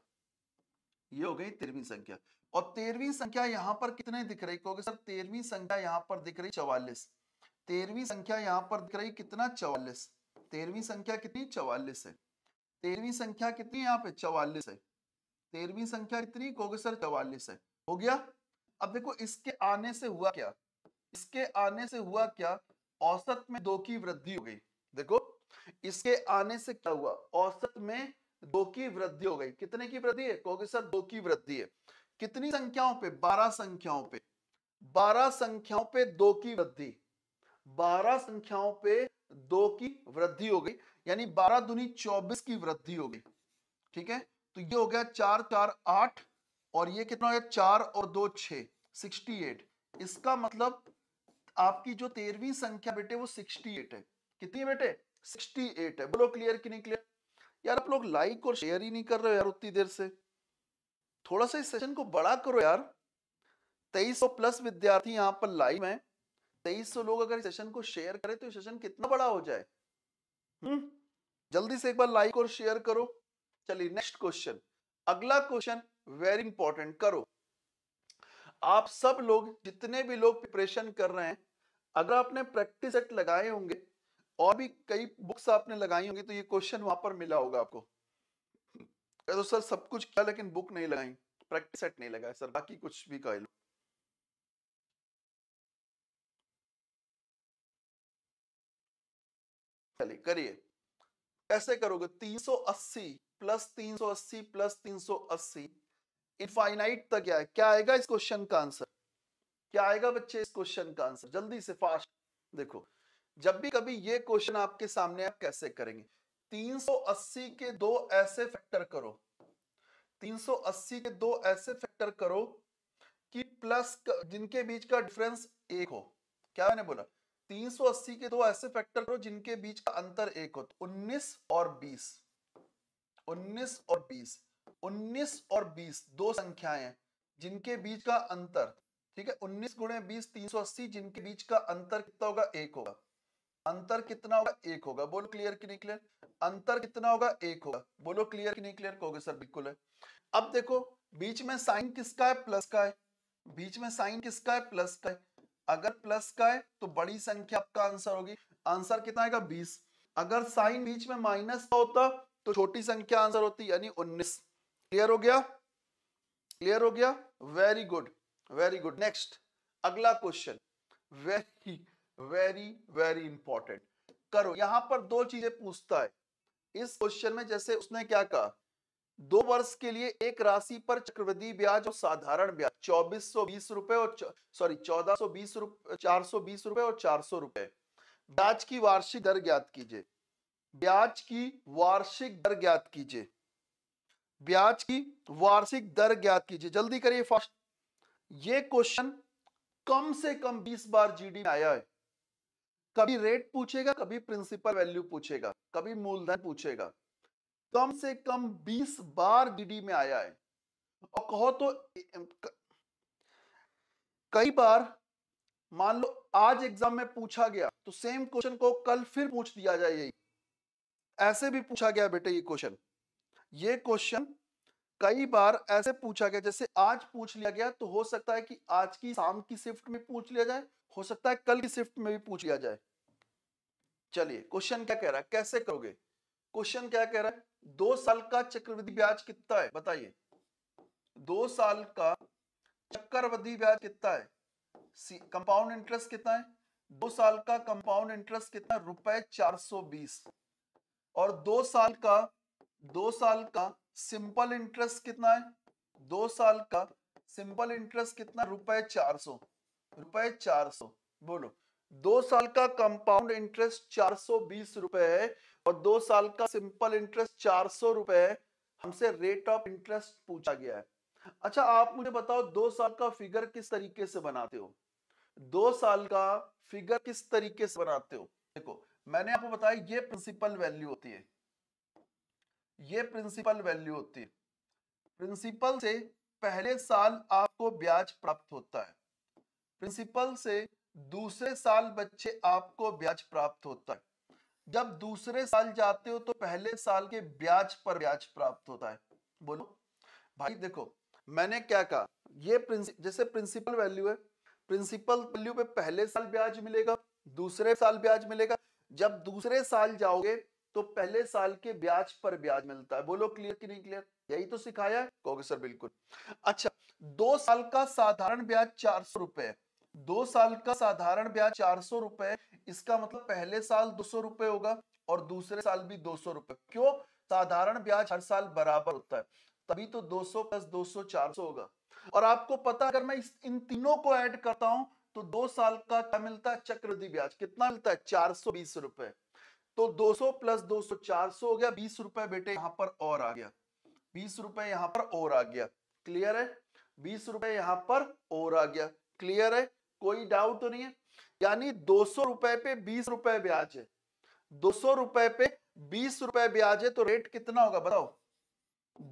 ये हो गई तेरहवीं संख्या और तेरहवीं संख्या यहाँ पर कितने दिख रही कहोगे सर तेरहवीं संख्या यहाँ पर दिख रही चवालीस तेरहवीं संख्या यहाँ पर दिख रही कितना चवालीस तेरहवीं संख्या कितनी चवालीस है तेरहवीं संख्या कितनी यहाँ पे चवालीस है तेरहवीं संख्या कितनी कहोगे सर चवालीस है हो गया अब देखो इसके आने से हुआ क्या इसके आने से हुआ क्या औसत में दो की वृद्धि हो गई देखो इसके आने से क्या हुआ औसत में दो की वृद्धि हो गई कितने की वृद्धि है कहोगे सर दो की वृद्धि है कितनी संख्याओं पे बारह संख्याओं पे बारह संख्याओं पे दो की वृद्धि बारह संख्याओं पे दो की वृद्धि हो गई यानी बारह दुनी चौबीस की वृद्धि हो गई ठीक है तो ये हो गया चार चार आठ और ये कितना हो गया चार और दो छ सिक्सटी एट इसका मतलब आपकी जो तेरहवीं संख्या बेटे वो सिक्सटी एट है कितनी बेटे सिक्सटी एट है बोलो क्लियर कि नहीं क्लियर यार आप लोग लाइक और शेयर ही नहीं कर रहे हो यार उतनी देर से थोड़ा सा इस सेशन को बड़ा करो यार 2300 प्लस विद्यार्थी यहाँ पर लाइव हैं 2300 लोग अगर इस सेशन को शेयर करें तो सेशन कितना बड़ा हो जाए हम्म जल्दी से एक बार लाइक और शेयर करो चलिए नेक्स्ट क्वेश्चन अगला क्वेश्चन वेरी इंपॉर्टेंट करो आप सब लोग जितने भी लोग प्रिपरेशन कर रहे हैं अगर आपने प्रैक्टिस सेट लगाए होंगे और भी कई बुक्स आपने लगाई होंगी तो ये क्वेश्चन वहां पर मिला होगा आपको तो सर सब कुछ किया लेकिन बुक नहीं लगाई प्रैक्टिस सेट नहीं लगाया सर बाकी कुछ भी कह लो चलिए करिए कैसे करोगे 380 प्लस 380 प्लस 380 इनफाइनाइट तक क्या है क्या आएगा इस क्वेश्चन का आंसर क्या आएगा बच्चे इस क्वेश्चन का आंसर जल्दी से फास्ट देखो जब भी कभी ये क्वेश्चन आपके सामने आप कैसे करेंगे 380 के दो ऐसे फैक्टर करो 380 के दो ऐसे फैक्टर करो कि प्लस कर, जिनके बीच का डिफरेंस एक हो क्या मैंने बोला 380 के दो ऐसे फैक्टर करो जिनके बीच का अंतर एक हो तो 19 और 20 19 और 19 और 20 दो संख्याएं जिनके बीच का अंतर ठीक है 19 गुणे बीस तीन जिनके बीच का अंतर कितना होगा एक होगा अंतर कितना होगा एक होगा बोलो क्लियर कि नहीं क्लियर अंतर कितना होगा एक होगा बोलो क्लियर कि नहीं क्लियर कहोगे सर बिल्कुल है अब देखो बीच में साइन किसका है प्लस का है बीच में साइन किसका है प्लस का है अगर प्लस का है तो बड़ी संख्या आपका आंसर होगी आंसर कितना आएगा बीस अगर साइन बीच में माइनस का होता तो छोटी संख्या आंसर होती यानी उन्नीस क्लियर हो गया क्लियर हो गया very good very good next अगला question very very very important करो यहां पर दो चीजें पूछता है इस क्वेश्चन में जैसे उसने क्या कहा दो वर्ष के लिए एक राशि पर चक्रवृद्धि ब्याज और साधारण ब्याज चौबीस सौ बीस रुपए और सॉरी चौदह सौ बीस रुपए चार सौ बीस रुपए और चार सौ रुपए ब्याज की वार्षिक दर ज्ञात कीजिए ब्याज की वार्षिक दर ज्ञात कीजिए ब्याज की वार्षिक दर ज्ञात कीजिए जल्दी करिए फर्स्ट ये क्वेश्चन कम से कम 20 बार जीडी में आया है कभी रेट पूछेगा कभी प्रिंसिपल वैल्यू पूछेगा कभी मूलधन पूछेगा कम से कम 20 बार जीडी में आया है और कहो तो कई बार मान लो आज एग्जाम में पूछा गया तो सेम क्वेश्चन को कल फिर पूछ दिया जाए यही ऐसे भी पूछा गया बेटे ये क्वेश्चन ये क्वेश्चन कई बार ऐसे पूछा गया जैसे आज पूछ लिया गया तो हो सकता है कि आज की शाम की शिफ्ट में पूछ लिया जाए हो सकता है कल की शिफ्ट में भी पूछ लिया जाए चलिए क्वेश्चन क्या कह रहा है कैसे करोगे क्वेश्चन क्या कह रहा है दो साल का चक्रवृद्धि ब्याज कितना है बताइए दो साल का चक्रवृद्धि ब्याज कितना है कंपाउंड इंटरेस्ट कितना है दो साल का कंपाउंड इंटरेस्ट कितना रुपए चार सौ बीस और दो साल का दो साल का सिंपल इंटरेस्ट कितना है दो साल का सिंपल इंटरेस्ट कितना रुपए चार सौ रुपए चार सौ बोलो दो साल का कंपाउंड इंटरेस्ट चार सौ बीस रुपए है और दो साल का सिंपल इंटरेस्ट चार सौ रुपए है हमसे रेट ऑफ इंटरेस्ट पूछा गया है अच्छा आप मुझे बताओ दो साल का फिगर किस तरीके से बनाते हो दो साल का फिगर किस तरीके से बनाते हो देखो मैंने आपको बताया ये प्रिंसिपल वैल्यू होती है ये प्रिंसिपल वैल्यू होती है प्रिंसिपल से पहले साल आपको ब्याज प्राप्त होता है प्रिंसिपल से दूसरे साल बच्चे आपको ब्याज प्राप्त होता है जब दूसरे साल जाते हो तो पहले साल के ब्याज पर ब्याज प्राप्त होता है बोलो भाई देखो मैंने क्या कहा ये प्रिंसिप जैसे प्रिंसिपल वैल्यू है प्रिंसिपल वैल्यू पे पहले साल ब्याज मिलेगा दूसरे साल ब्याज मिलेगा जब दूसरे साल जाओगे तो पहले साल के ब्याज पर ब्याज मिलता है बोलो क्लियर कि नहीं क्लियर यही तो सिखाया है कहोगे सर बिल्कुल अच्छा दो साल का साधारण ब्याज चार सौ रुपए दो साल का साधारण ब्याज चार सौ रुपए इसका मतलब पहले साल दो सौ रुपए होगा और दूसरे साल भी दो सौ रुपए क्यों साधारण ब्याज हर साल बराबर होता है तभी तो दो सौ प्लस दो सौ चार सौ होगा और आपको पता अगर मैं इस इन तीनों को ऐड करता हूं तो दो साल का क्या मिलता है चक्रवृद्धि ब्याज कितना मिलता है चार सौ बीस रुपए तो 200 प्लस 200 400 हो गया बीस रुपए बेटे यहां पर और आ गया बीस रुपए यहां पर और आ गया क्लियर है बीस रुपए यहां पर और आ गया क्लियर है कोई डाउट तो नहीं है यानी दो रुपए पे बीस रुपए ब्याज है दो रुपए पे बीस रुपए ब्याज है तो रेट कितना होगा बताओ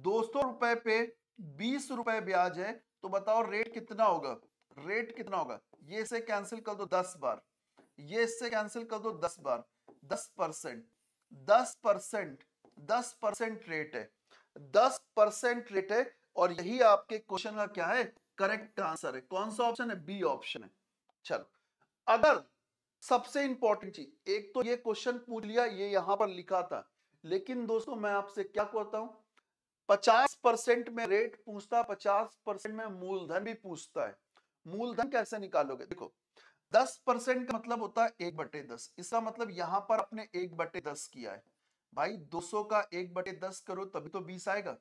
दो रुपए पे बीस रुपए ब्याज है तो बताओ रेट कितना होगा रेट कितना होगा ये से कैंसिल कर दो दस बार ये इससे कैंसिल कर दो दस बार दस परसेंट दस परसेंट दस परसेंट रेट है दस परसेंट रेट है और यही आपके क्वेश्चन का क्या है करेक्ट आंसर है कौन सा ऑप्शन है बी ऑप्शन है चलो अगर सबसे इंपॉर्टेंट चीज एक तो ये क्वेश्चन पूछ लिया ये यहां पर लिखा था लेकिन दोस्तों मैं आपसे क्या कहता हूं पचास परसेंट में रेट पूछता पचास परसेंट में मूलधन भी पूछता है मूलधन कैसे निकालोगे देखो दस परसेंट का मतलब होता है एक बटे दस इसका मतलब यहां पर अपने एक बटे दस किया है भाई 200 का एक बटे दस करो तभी तो 20 आएगा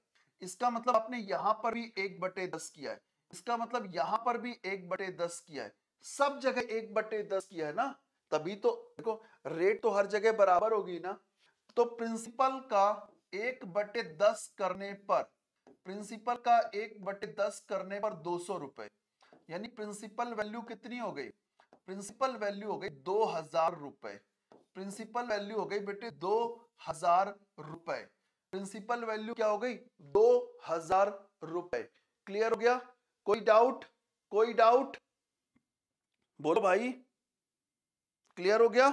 इसका मतलब आपने यहां पर भी एक बटे दस किया है इसका मतलब यहां पर भी एक बटे दस किया है सब जगह एक बटे दस किया है ना तभी तो देखो रेट तो हर जगह बराबर होगी ना तो प्रिंसिपल का एक बटे दस करने पर प्रिंसिपल का एक बटे दस करने पर दो सौ रुपए यानी प्रिंसिपल वैल्यू कितनी हो गई प्रिंसिपल वैल्यू हो गई दो हजार रुपए प्रिंसिपल वैल्यू हो गई बेटे दो हजार रुपए प्रिंसिपल वैल्यू क्या हो गई दो हजार रुपए क्लियर हो गया कोई डाउट कोई डाउट बोलो भाई क्लियर हो गया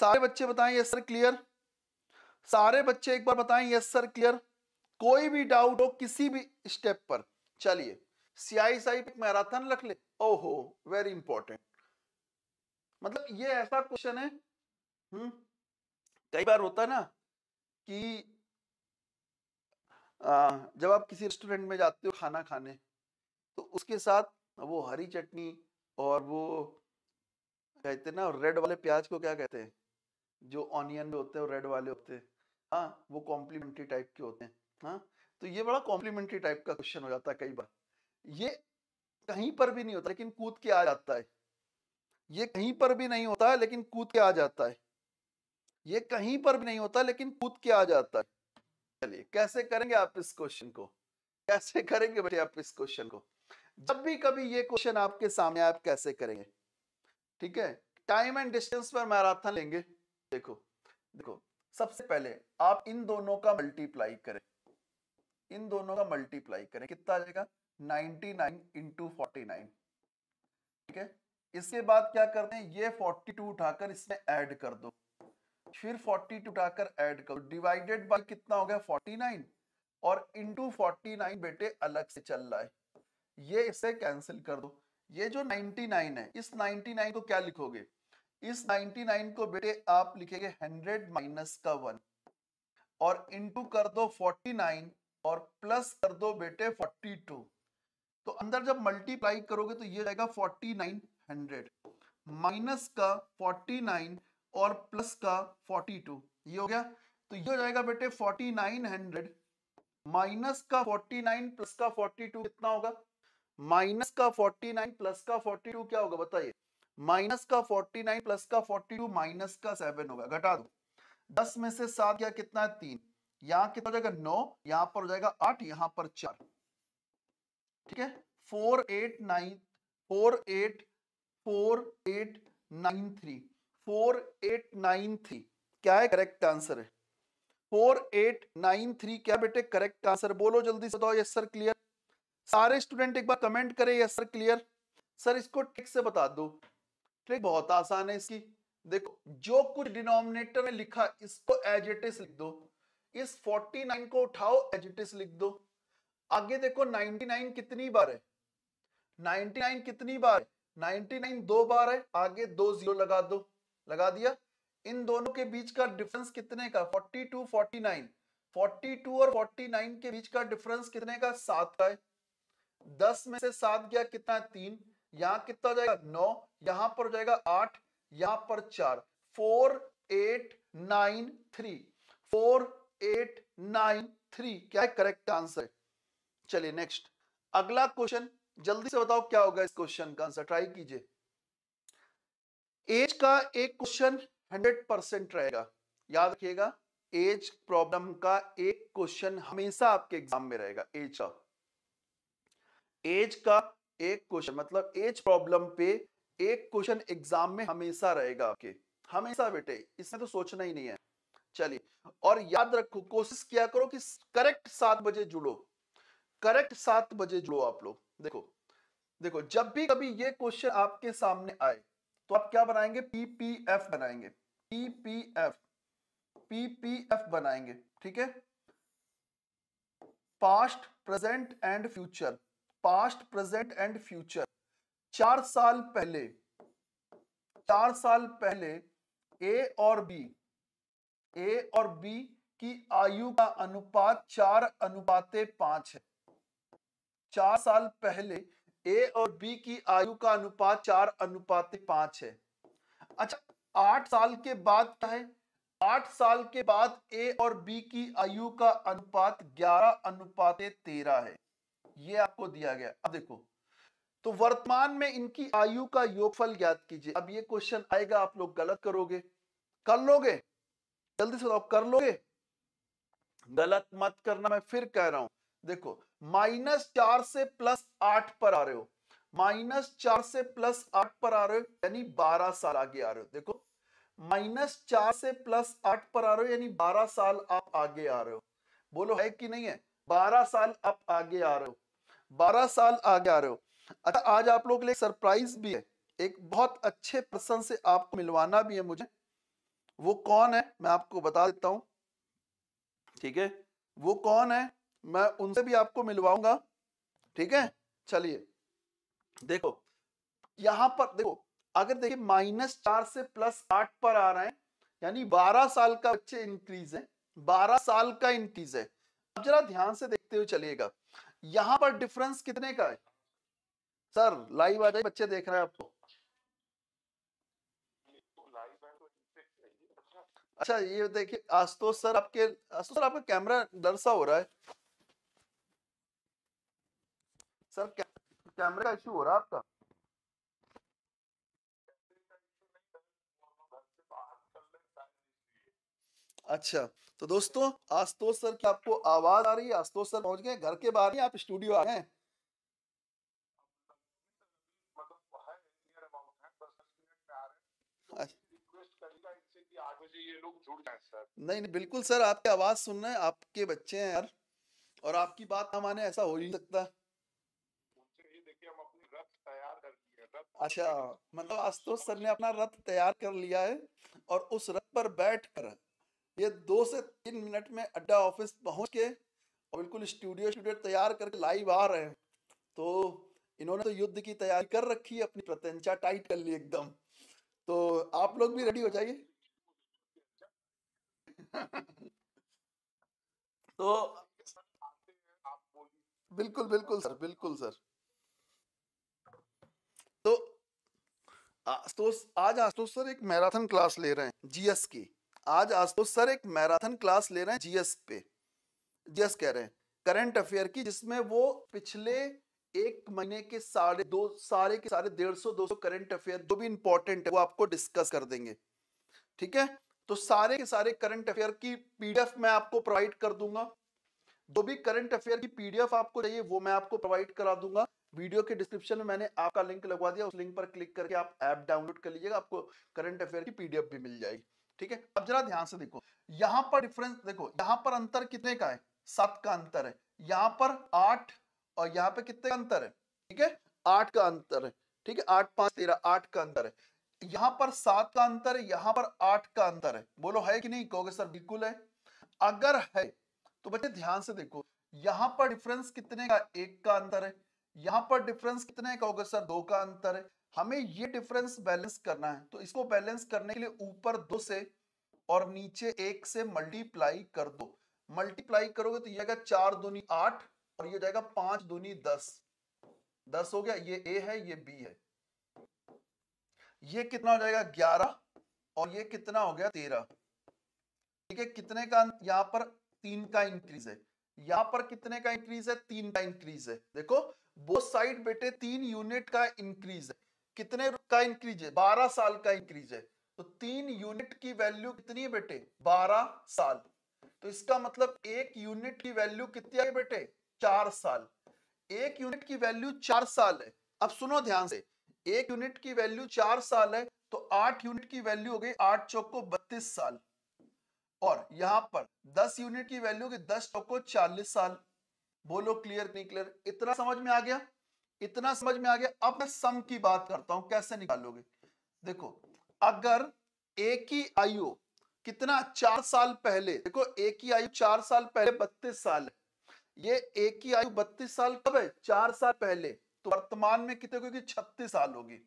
सारे बच्चे बताएं यस सर क्लियर सारे बच्चे एक बार बताएं यस सर क्लियर कोई भी डाउट हो किसी भी स्टेप पर चलिए सीआईएसआई मैराथन रख ले ओहो वेरी इंपॉर्टेंट मतलब ये ऐसा क्वेश्चन है हम्म कई बार होता है ना कि आ, जब आप किसी रेस्टोरेंट में जाते हो खाना खाने तो उसके साथ वो हरी चटनी और वो कहते ना रेड वाले प्याज को क्या कहते हैं जो ऑनियन में होते हैं रेड वाले होते हैं हाँ वो कॉम्प्लीमेंट्री टाइप के होते हैं हाँ तो ये बड़ा कॉम्प्लीमेंट्री टाइप का क्वेश्चन हो जाता है कई बार ये कहीं पर भी नहीं होता लेकिन कूद के आ जाता है ये कहीं पर भी नहीं होता है लेकिन कूद के आ जाता है ये कहीं पर भी नहीं होता लेकिन कूद के आ जाता है चलिए कैसे करेंगे आप इस क्वेश्चन को कैसे करेंगे बेटे आप इस क्वेश्चन को जब भी कभी ये क्वेश्चन आपके सामने आप कैसे करेंगे ठीक है टाइम एंड डिस्टेंस पर मैराथन लेंगे देखो देखो सबसे पहले आप इन दोनों का मल्टीप्लाई करें इन दोनों का मल्टीप्लाई करें कितना आ जाएगा 99 इंटू फोर्टी ठीक है इसके बाद क्या करते हैं ये 42 उठाकर इसमें ऐड कर दो फिर 42 उठाकर ऐड करो डिवाइडेड बाय कितना हो गया 49 और इनटू 49 बेटे अलग से चल रहा है ये इसे कैंसिल कर दो ये जो 99 है इस 99 को क्या लिखोगे इस 99 को बेटे आप लिखेंगे 100 माइनस का वन और इंटू कर दो 49 और प्लस कर दो बेटे 42 तो अंदर जब मल्टीप्लाई करोगे तो ये रहेगा 49 हंड्रेड माइनस का फोर्टी नाइन और प्लस का फोर्टी टू ये हो गया तो ये हो जाएगा बेटे फोर्टी नाइन हंड्रेड माइनस का फोर्टी नाइन प्लस का फोर्टी टू कितना होगा माइनस का फोर्टी नाइन प्लस का फोर्टी टू क्या होगा बताइए माइनस का फोर्टी नाइन प्लस का फोर्टी टू माइनस का सेवन होगा घटा दो दस में से सात क्या कितना है तीन यहाँ कितना हो जाएगा नौ यहाँ पर हो जाएगा आठ यहाँ पर चार ठीक है four eight nine four eight four eight nine three four eight nine three क्या है करेक्ट आंसर है फोर एट नाइन थ्री क्या बेटे करेक्ट आंसर बोलो जल्दी से बताओ यस सर क्लियर सारे स्टूडेंट एक बार कमेंट करें यस सर क्लियर सर इसको ट्रिक से बता दो ट्रिक बहुत आसान है इसकी देखो जो कुछ डिनोमिनेटर में लिखा इसको एजेटिस लिख दो इस 49 को उठाओ एजेटिस लिख दो आगे देखो 99 कितनी बार है 99 कितनी बार है 99 दो बार है आगे दो जीरो लगा दो लगा दिया इन दोनों के बीच का डिफरेंस कितने का 42 49 42 और 49 के बीच का डिफरेंस कितने का सात का है दस में से सात गया कितना है तीन यहां कितना हो जाएगा नौ यहां पर हो जाएगा आठ यहां पर चार four eight nine three four eight nine three क्या है करेक्ट आंसर चलिए नेक्स्ट अगला क्वेश्चन जल्दी से बताओ क्या होगा इस क्वेश्चन का आंसर ट्राई कीजिए एज का एक क्वेश्चन हंड्रेड परसेंट रहेगा याद रखिएगा एज प्रॉब्लम का एक क्वेश्चन हमेशा आपके एग्जाम में रहेगा एज का एज का एक क्वेश्चन मतलब एज प्रॉब्लम पे एक क्वेश्चन एग्जाम में हमेशा रहेगा आपके हमेशा बेटे इसमें तो सोचना ही नहीं है चलिए और याद रखो कोशिश किया करो कि करेक्ट सात बजे जुड़ो करेक्ट सात बजे जुड़ो आप लोग देखो देखो जब भी कभी ये क्वेश्चन आपके सामने आए तो आप क्या बनाएंगे पीपीएफ बनाएंगे पीपीएफ पीपीएफ बनाएंगे ठीक है past present and future past present and future चार साल पहले चार साल पहले ए और बी ए और बी की आयु का अनुपात चार अनुपाते पांच है चार साल पहले ए और बी की आयु का अनुपात चार अनुपात पांच है अच्छा आठ साल के बाद क्या है आठ साल के बाद ए और बी की आयु का अनुपात ग्यारह अनुपात तेरह है ये आपको दिया गया अब देखो तो वर्तमान में इनकी आयु का योगफल ज्ञात कीजिए अब ये क्वेश्चन आएगा आप लोग गलत करोगे कर लोगे जल्दी से आप कर लोगे गलत मत करना मैं फिर कह रहा हूं देखो माइनस चार से प्लस आठ पर आ रहे हो माइनस चार से प्लस आठ पर आ रहे हो यानी बारह साल आगे आ रहे हो देखो माइनस चार से प्लस आठ पर आ रहे हो यानी बारह साल आप आगे आ रहे हो बोलो है कि नहीं है बारह साल आप आगे आ रहे हो बारह साल आगे आ रहे हो अच्छा आज आप लोग के लिए सरप्राइज भी है एक बहुत अच्छे पर्सन से आपको मिलवाना भी है मुझे वो कौन है मैं आपको बता देता हूं ठीक है वो कौन है मैं उनसे भी आपको मिलवाऊंगा ठीक है चलिए देखो यहां पर देखो अगर देखिए माइनस चार से प्लस आठ पर आ रहे हैं यानी बारह साल का बच्चे इंक्रीज है बारह साल का इंक्रीज है अब जरा ध्यान से देखते हुए चलिएगा यहां पर डिफरेंस कितने का है सर लाइव आ जाए बच्चे देख रहे हैं आपको अच्छा ये देखिए आशुतोष सर आपके आशुतोष सर आपका कैमरा सा हो रहा है सर कैमरे का इशू हो रहा है आपका अच्छा तो दोस्तों आशुतोष सर की आपको आवाज आ रही है आशुतोष सर पहुंच गए घर के बाहर ही आप स्टूडियो आ गए अच्छा। नहीं नहीं बिल्कुल सर आपकी आवाज सुनना है आपके बच्चे हैं यार और आपकी बात ना माने ऐसा हो ही सकता है अच्छा मतलब आशुतोष सर ने अपना रथ तैयार कर लिया है और उस रथ पर बैठ कर ये दो से तीन मिनट में अड्डा ऑफिस पहुंच के और बिल्कुल स्टूडियो स्टूडियो तैयार करके लाइव आ रहे हैं तो इन्होंने तो युद्ध की तैयारी कर रखी है अपनी प्रत्यंचा टाइट कर ली एकदम तो आप लोग भी रेडी हो जाइए (laughs) तो बिल्कुल बिल्कुल सर बिल्कुल सर तो आज आज तो सर एक मैराथन क्लास ले रहे हैं जीएस की आज आज तो सर एक मैराथन क्लास ले रहे हैं जीएस पे जीएस कह रहे हैं करंट अफेयर की जिसमें वो पिछले एक महीने के साढ़े दो सारे के सारे डेढ़ सौ दो सौ करंट अफेयर जो भी इंपॉर्टेंट है वो आपको डिस्कस कर देंगे ठीक है तो सारे के सारे करंट अफेयर की पीडीएफ मैं आपको प्रोवाइड कर दूंगा जो भी करंट अफेयर की पीडीएफ आपको चाहिए वो मैं आपको प्रोवाइड करा दूंगा वीडियो के डिस्क्रिप्शन में मैंने आपका लिंक लगवा दिया उस लिंक पर क्लिक करके आप ऐप डाउनलोड कर लीजिएगा आपको करंट अफेयर की पीडीएफ भी मिल जाएगी ठीक है अब जरा ध्यान से देखो यहाँ पर डिफरेंस देखो यहाँ पर अंतर कितने का है सात का अंतर है यहाँ पर आठ और यहाँ पे कितने का अंतर है ठीक है आठ का अंतर है ठीक है आठ पांच तेरह आठ का अंतर है यहाँ पर सात का अंतर है यहाँ पर आठ का अंतर है बोलो है कि नहीं कहोगे सर बिल्कुल है अगर है तो बच्चे ध्यान से देखो यहाँ पर डिफरेंस कितने का एक का अंतर है यहां पर डिफरेंस कितने है कहोगे सर दो का अंतर है हमें ये डिफरेंस बैलेंस करना है तो इसको बैलेंस करने के लिए ऊपर दो से और नीचे एक से मल्टीप्लाई कर दो मल्टीप्लाई करोगे तो ये चार दूनी आठ और ये जाएगा पांच दूनी दस दस हो गया ये ए है ये बी है ये कितना हो जाएगा ग्यारह और ये कितना हो गया तेरह ठीक है कितने का यहां पर तीन का इंक्रीज है यहां पर कितने का इंक्रीज है तीन का इंक्रीज है देखो बोथ साइड बेटे तीन यूनिट का इंक्रीज है कितने का इंक्रीज है बारह साल का इंक्रीज है तो तीन यूनिट की वैल्यू कितनी है बेटे बारह साल तो इसका मतलब एक यूनिट की वैल्यू कितनी है बेटे चार साल एक यूनिट की वैल्यू चार साल है अब सुनो ध्यान से एक यूनिट की वैल्यू चार साल है तो आठ यूनिट की वैल्यू हो गई आठ चौक को बत्तीस साल और यहां पर दस यूनिट की वैल्यू गई दस चौको चालीस साल बोलो क्लियर नहीं क्लियर इतना समझ में आ गया इतना समझ में आ गया अब मैं सम की बात करता हूं कैसे निकालोगे देखो अगर एक ही आयु कितना चार साल पहले देखो एक ही आयु चार साल पहले बत्तीस साल है ये एक ही आयु बत्तीस साल कब है चार साल पहले तो वर्तमान में कितने क्योंकि छत्तीस साल होगी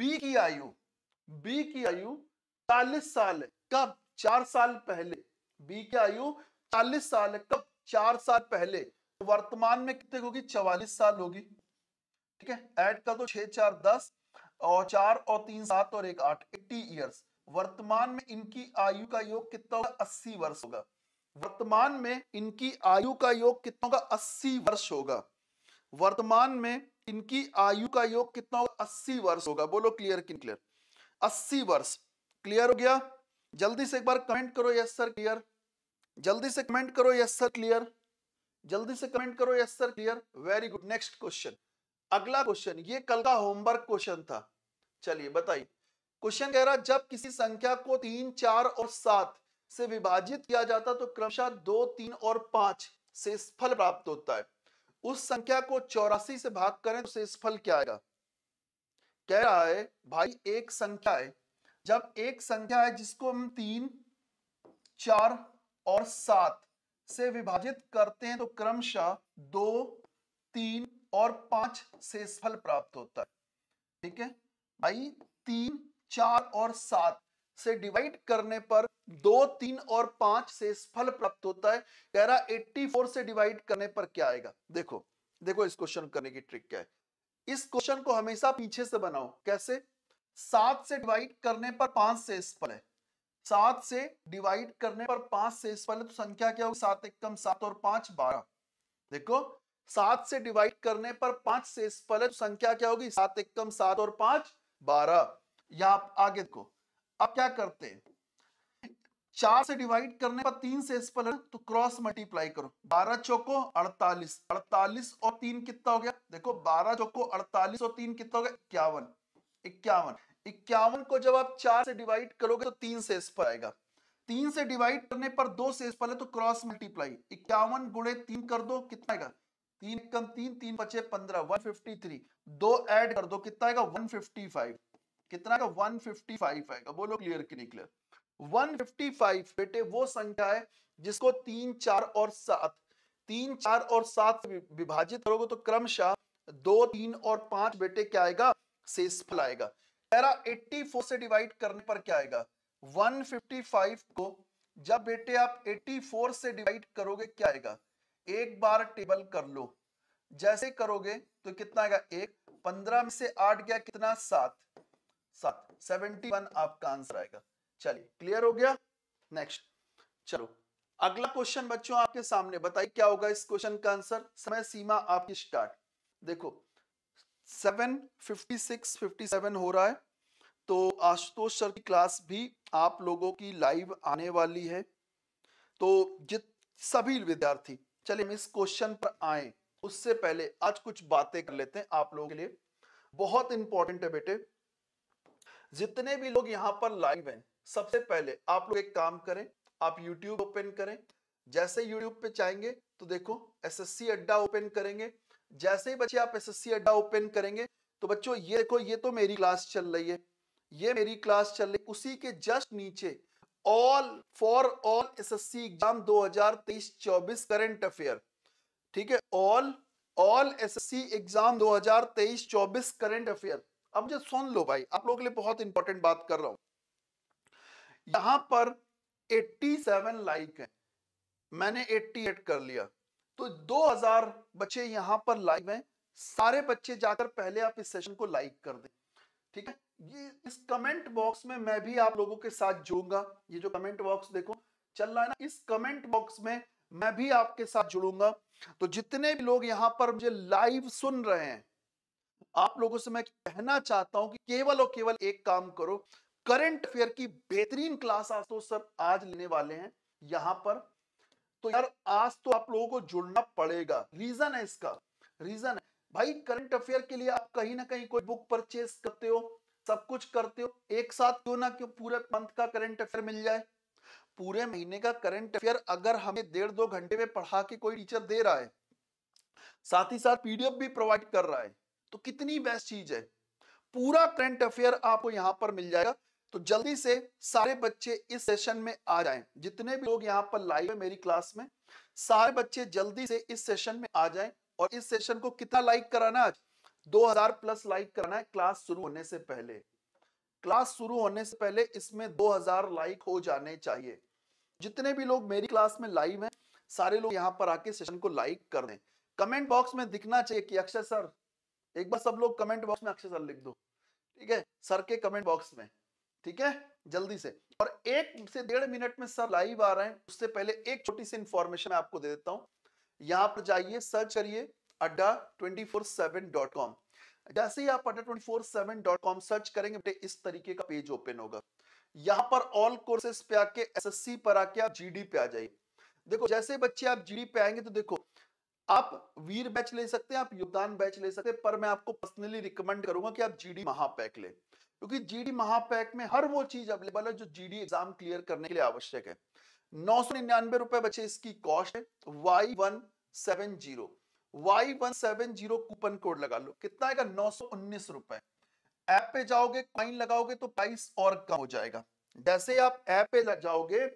बी की आयु बी की आयु चालीस साल है कब चार साल पहले बी की आयु चालीस साल है कब चार साल पहले तो वर्तमान में कितने होगी चवालीस साल होगी ठीक है एड कर दो छह चार दस और चार और तीन सात और एक आठ एट्टी ईयर्स वर्तमान में इनकी आयु का योग कितना होगा अस्सी वर्ष होगा वर्तमान में इनकी आयु का योग कितना होगा अस्सी वर्ष होगा वर्तमान में इनकी आयु का योग कितना होगा अस्सी वर्ष होगा बोलो क्लियर किन क्लियर अस्सी वर्ष क्लियर हो गया जल्दी से एक बार कमेंट करो यस सर क्लियर जल्दी से कमेंट करो यस सर क्लियर जल्दी से कमेंट करो yes sir clear very good next question अगला क्वेश्चन ये कल का होमवर्क क्वेश्चन था चलिए बताइए क्वेश्चन कह रहा जब किसी संख्या को तीन चार और सात से विभाजित किया जाता तो क्रमशः दो तीन और पांच से फल प्राप्त होता है उस संख्या को चौरासी से भाग करें तो शेषफल क्या आएगा कह रहा है भाई एक संख्या है जब एक संख्या है जिसको हम तीन चार और सात से विभाजित करते हैं तो क्रमशः दो तीन और पांच से फल प्राप्त होता है ठीक है भाई तीन चार और सात से डिवाइड करने पर दो तीन और पांच से फल प्राप्त होता है कह रहा 84 से डिवाइड करने पर क्या आएगा देखो देखो इस क्वेश्चन करने की ट्रिक क्या है इस क्वेश्चन को हमेशा पीछे से बनाओ कैसे सात से डिवाइड करने पर पांच से फल है सात से डिवाइड करने पर पांच से इस पहले तो संख्या क्या होगी सात एक कम सात और पांच बारह देखो सात से डिवाइड करने पर पांच से इस पहले तो संख्या क्या होगी सात एक कम सात और पांच बारह यहां आगे को अब क्या करते हैं चार से डिवाइड करने पर तीन से इस पहले तो क्रॉस मल्टीप्लाई करो बारह चौको अड़तालीस अड़तालीस और तीन कितना हो गया देखो बारह चौको अड़तालीस और तीन कितना हो गया इक्यावन इक्यावन इक्यावन को जब आप चार से डिवाइड करोगे तो तीन से पर आएगा तीन से डिवाइड करने पर दो से पर तो क्रॉस मल्टीप्लाई इक्यावन गुणे तीन कर दो कितना आएगा तीन कम तीन तीन बचे पंद्रह वन फिफ्टी थ्री दो एड कर दो कितना आएगा वन फिफ्टी फाइव कितना आएगा वन फिफ्टी फाइव आएगा बोलो क्लियर कि नहीं क्लियर फाइव बेटे वो संख्या है जिसको तीन चार और सात तीन चार और सात विभाजित करोगे तो क्रमशः दो तीन और पांच बेटे क्या आएगा शेषफल आएगा मेरा 84 से डिवाइड करने पर क्या आएगा 155 को जब बेटे आप 84 से डिवाइड करोगे क्या आएगा एक बार टेबल कर लो जैसे करोगे तो कितना आएगा एक पंद्रह में से आठ गया कितना सात सात सेवेंटी वन आपका आंसर आएगा चलिए क्लियर हो गया नेक्स्ट चलो अगला क्वेश्चन बच्चों आपके सामने बताइए क्या होगा इस क्वेश्चन का आंसर समय सीमा आपकी स्टार्ट देखो seven fifty six fifty seven हो रहा है तो आशुतोष सर की क्लास भी आप लोगों की लाइव आने वाली है तो जित सभी विद्यार्थी चलिए हम इस क्वेश्चन पर आए उससे पहले आज कुछ बातें कर लेते हैं आप लोगों के लिए बहुत इंपॉर्टेंट है बेटे जितने भी लोग यहाँ पर लाइव हैं सबसे पहले आप लोग एक काम करें आप YouTube ओपन करें जैसे YouTube पे चाहेंगे तो देखो एसएससी अड्डा ओपन करेंगे जैसे ही बच्चे आप एसएससी अड्डा ओपन करेंगे तो बच्चों ये देखो ये तो मेरी क्लास चल रही है ये मेरी क्लास चल रही उसी के जस्ट नीचे all for all SSC exam 2023-24 current affair ठीक है all all SSC exam 2023-24 current affair अब जो सुन लो भाई आप लोगों के लिए बहुत इंपॉर्टेंट बात कर रहा हूं यहां पर 87 लाइक है मैंने 88 कर लिया तो 2000 बच्चे यहाँ पर लाइव हैं सारे बच्चे जाकर पहले आप इस सेशन को लाइक कर दें ठीक है ये इस कमेंट बॉक्स में मैं भी आप लोगों के साथ जुड़ूंगा ये जो कमेंट बॉक्स देखो चल रहा है ना इस कमेंट बॉक्स में मैं भी आपके साथ जुड़ूंगा तो जितने भी लोग यहाँ पर मुझे लाइव सुन रहे हैं आप लोगों से मैं कहना चाहता हूं कि केवल और केवल एक काम करो करंट अफेयर की बेहतरीन क्लास तो सर आज लेने वाले हैं यहां पर तो यार आज तो आप लोगों को जुड़ना पड़ेगा रीजन है इसका रीजन है भाई करंट अफेयर के लिए आप कहीं ना कहीं कोई बुक परचेस करते हो सब कुछ करते हो एक साथ क्यों ना क्यों पूरे मंथ का करंट अफेयर मिल जाए पूरे महीने का करंट अफेयर अगर हमें डेढ़ दो घंटे में पढ़ा के कोई टीचर दे रहा है साथ ही साथ पीडीएफ भी प्रोवाइड कर रहा है तो कितनी बेस्ट चीज है पूरा करंट अफेयर आपको यहां पर मिल जाएगा तो जल्दी से सारे बच्चे इस सेशन में आ जाएं जितने भी लोग यहाँ पर लाइव है मेरी क्लास में सारे बच्चे जल्दी से इस सेशन में आ जाएं और इस सेशन को कितना लाइक कराना आज 2000 प्लस लाइक कराना है क्लास शुरू होने से पहले क्लास शुरू होने से पहले इसमें 2000 लाइक हो जाने चाहिए जितने भी लोग मेरी क्लास में लाइव हैं सारे लोग यहाँ पर आके सेशन को लाइक कर दें कमेंट बॉक्स में दिखना चाहिए कि अक्षय सर एक बार सब लोग कमेंट बॉक्स में अक्षय सर लिख दो ठीक है सर के कमेंट बॉक्स में ठीक है जल्दी से और एक से डेढ़ मिनट में सब लाइव आ रहे हैं उससे पहले एक छोटी सी इंफॉर्मेशन मैं आपको दे देता हूं यहां पर जाइए सर्च करिए Adda twenty four seven dot com जैसे ही आप Adda twenty four seven dot com search करेंगे इस तरीके का पेज ओपन होगा यहाँ पर ऑल कोर्सेस पे आके एसएससी पर आके आप जीडी पे आ जाइए देखो जैसे बच्चे आप जीडी पे आएंगे तो देखो आप वीर बैच ले सकते हैं आप योगदान बैच ले सकते हैं पर मैं आपको पर्सनली रिकमेंड करूंगा कि आप जीडी महापैक ले क्योंकि जीडी महापैक में हर वो चीज अवेलेबल है जो जीडी एग्जाम क्लियर करने के लिए आवश्यक है नौ सौ निन्यानवे रुपए बचे इसकी कॉस्ट है Y one seven zero Y one seven zero coupon code लगा लो कितना आएगा नौ सौ उन्नीस रुपए ऐप पे जाओगे कॉइन लगाओगे तो प्राइस और कम हो जाएगा जैसे आप ऐप पे जाओगे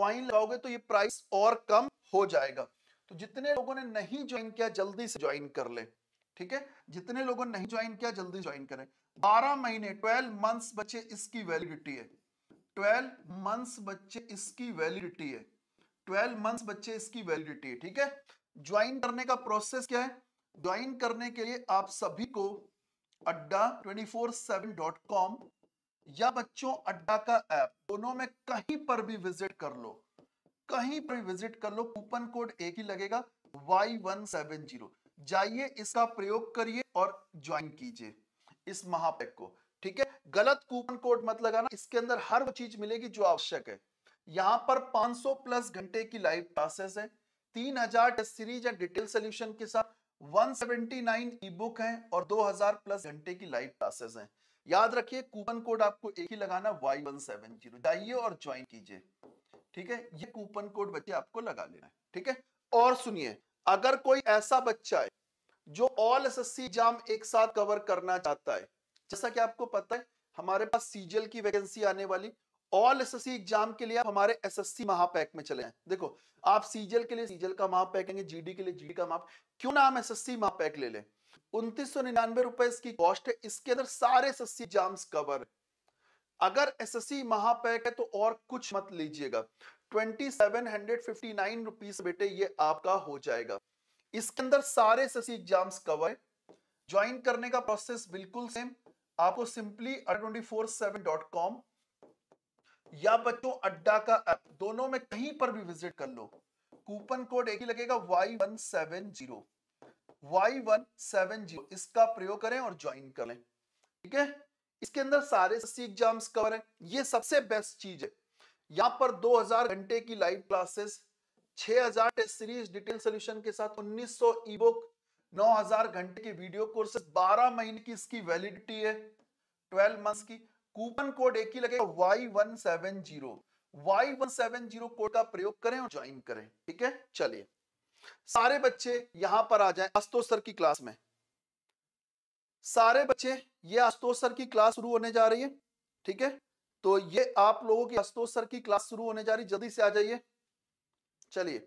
कॉइन लगाओगे तो ये प्राइस और कम हो जाएगा तो जितने लोगों ने नहीं ज्वाइन किया जल्दी से ज्वाइन कर ले ठीक है जितने लोगों ने नहीं ज्वाइन किया जल्दी ज्वाइन करें 12 महीने 12 मंथ्स बच्चे इसकी वैलिडिटी है 12 मंथ्स बच्चे इसकी वैलिडिटी है 12 मंथ्स बच्चे इसकी वैलिडिटी है ठीक है ज्वाइन करने का प्रोसेस क्या है ज्वाइन करने के लिए आप सभी को अड्डा ट्वेंटी या बच्चों अड्डा का ऐप दोनों में कहीं पर भी विजिट कर लो कहीं पर विजिट कर लो कूपन कोड एक ही लगेगा वाई वन सेवन जीरो जाइए इसका प्रयोग करिए और ज्वाइन कीजिए इस महापैक को ठीक है गलत कूपन कोड मत लगाना इसके अंदर हर वो चीज मिलेगी जो आवश्यक है यहाँ पर 500 प्लस घंटे की लाइव क्लासेस है 3000 टेस्ट सीरीज या डिटेल सोल्यूशन के साथ 179 ईबुक e है और 2000 प्लस घंटे की लाइव क्लासेस हैं याद रखिए कूपन कोड आपको एक ही लगाना वाई वन सेवन जीरो जाइए और ज्वाइन कीजिए ठीक है ये कूपन कोड बच्चे आपको लगा लेना है ठीक है और सुनिए अगर कोई ऐसा बच्चा है जो all S S C exam एक साथ कवर करना चाहता है जैसा कि आपको पता है हमारे पास सीजीएल की वैकेंसी आने वाली ऑल एसएससी एग्जाम के लिए आप हमारे एसएससी महापैक में चले हैं देखो आप सीजीएल के लिए सीजीएल का महापैक लेंगे जीडी के लिए जीडी का माप क्यों ना हम एस एस सी महापैक ले लें उन्तीस सौ निन्यानवे रुपए इसकी कॉस्ट है इसके अंदर सारे एस एसएससी एग्जाम्स कवर अगर एसएससी महापैक है तो और कुछ मत लीजिएगा twenty seven hundred fifty nine rupees बेटे ये आपका हो जाएगा इसके अंदर सारे एसएससी एग्जाम्स कवर ज्वाइन करने का प्रोसेस बिल्कुल सेम आपको simply twenty four seven dot com या बच्चों अड्डा का ऐप दोनों में कहीं पर भी विजिट कर लो कूपन कोड एक ही लगेगा Y one seven zero Y one seven zero इसका प्रयोग करें और ज्वाइन करें ठीक है इसके अंदर सारे सी एग्जाम्स कवर हैं ये सबसे बेस्ट चीज है यहाँ पर 2000 घंटे की live classes 6000 test series detail solution के साथ 1900 ई बुक 9000 घंटे के वीडियो कोर्स 12 महीने की इसकी वैलिडिटी है 12 मंथ्स की कूपन कोड एक ही लगेगा Y one seven zero Y one seven zero code का प्रयोग करें और ज्वाइन करें ठीक है चलिए सारे बच्चे यहां पर आ जाए अस्तो सर की क्लास में सारे बच्चे ये आशुतोष सर की क्लास शुरू होने जा रही है ठीक है तो ये आप लोगों की आशुतोष सर की क्लास शुरू होने जा रही है जल्दी से आ जाइए चलिए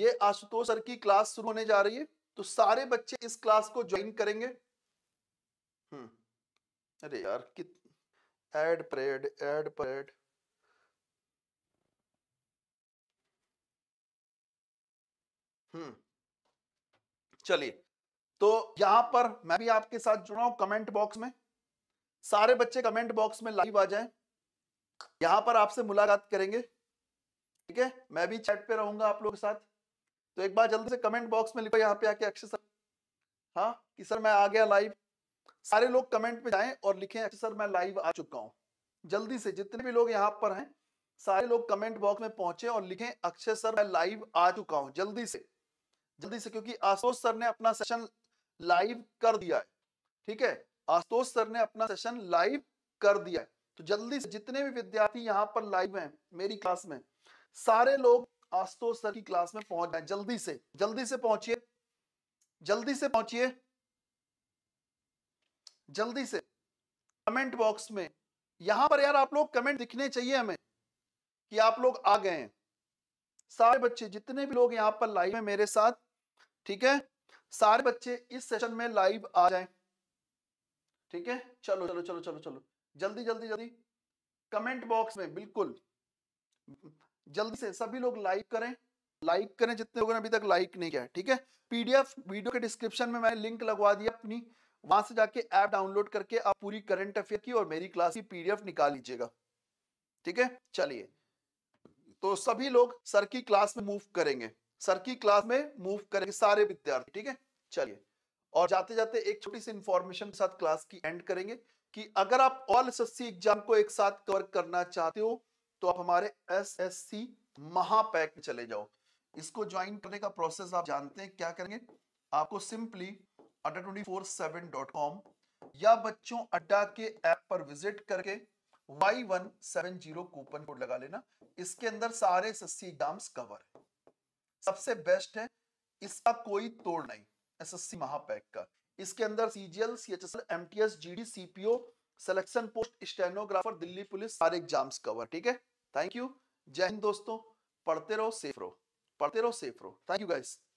ये आशुतोष सर की क्लास शुरू होने जा रही है तो सारे बच्चे इस क्लास को ज्वाइन करेंगे हम्म, अरे यार कित एड परेड एड परेड हम्म चलिए तो यहां पर मैं भी आपके साथ जुड़ा हूं कमेंट बॉक्स में सारे बच्चे कमेंट बॉक्स में लाइव आ जाएं यहां पर आपसे मुलाकात करेंगे ठीक है मैं भी चैट पे रहूंगा आप लोगों के साथ तो एक बार जल्दी से कमेंट बॉक्स में लिखो यहाँ पे आके अक्षय सर हाँ कि सर मैं आ गया लाइव सारे लोग कमेंट में जाएं और लिखें अक्षय सर मैं लाइव आ चुका हूँ जल्दी से जितने भी लोग यहाँ पर हैं सारे लोग कमेंट बॉक्स में पहुंचे और लिखें अक्षय सर मैं लाइव आ चुका हूँ जल्दी से जल्दी से क्योंकि आशोष सर ने अपना सेशन लाइव कर दिया है ठीक है आशुतोष सर ने अपना सेशन लाइव कर दिया है तो जल्दी से जितने भी विद्यार्थी यहाँ पर लाइव हैं मेरी क्लास में सारे लोग आशुतोष सर की क्लास में पहुंच जाए जल्दी से जल्दी से पहुंचिए जल्दी से पहुंचिए जल्दी से कमेंट बॉक्स में यहां पर यार आप लोग कमेंट दिखने चाहिए हमें कि आप लोग आ गए हैं सारे बच्चे जितने भी लोग यहाँ पर लाइव है मेरे साथ ठीक है सारे बच्चे इस सेशन में लाइव आ जाएं ठीक है चलो चलो चलो चलो चलो जल्दी जल्दी जल्दी कमेंट बॉक्स में बिल्कुल जल्दी से सभी लोग लाइक करें लाइक करें जितने लोगों ने अभी तक लाइक नहीं किया ठीक है पीडीएफ वीडियो के डिस्क्रिप्शन में मैंने लिंक लगवा दिया अपनी वहां से जाके ऐप डाउनलोड करके आप पूरी करंट अफेयर की और मेरी क्लास की पीडीएफ निकाल लीजिएगा ठीक है चलिए तो सभी लोग सर की क्लास में मूव करेंगे सर की क्लास में मूव करेंगे सारे विद्यार्थी ठीक है चलिए और जाते जाते एक छोटी सी इंफॉर्मेशन के साथ क्लास की एंड करेंगे कि अगर आप ऑल एसएससी एग्जाम को एक साथ कवर करना चाहते हो तो आप हमारे एसएससी महापैक में चले जाओ इसको ज्वाइन करने का प्रोसेस आप जानते हैं क्या करेंगे आपको simply Adda twenty four seven dot com या बच्चों अड्डा के ऐप पर विजिट करके Y one seven zero coupon code लगा लेना इसके अंदर सारे एस एग्जाम्स कवर है सबसे बेस्ट है इसका कोई तोड़ नहीं एसएससी महापैक का इसके अंदर CGL CHSL MTS GD CPO selection post stenographer Delhi police सारे एग्जाम्स कवर ठीक है थैंक यू जय हिंद दोस्तों पढ़ते रहो सेफ रहो पढ़ते रहो सेफ रहो थैंक यू गाइस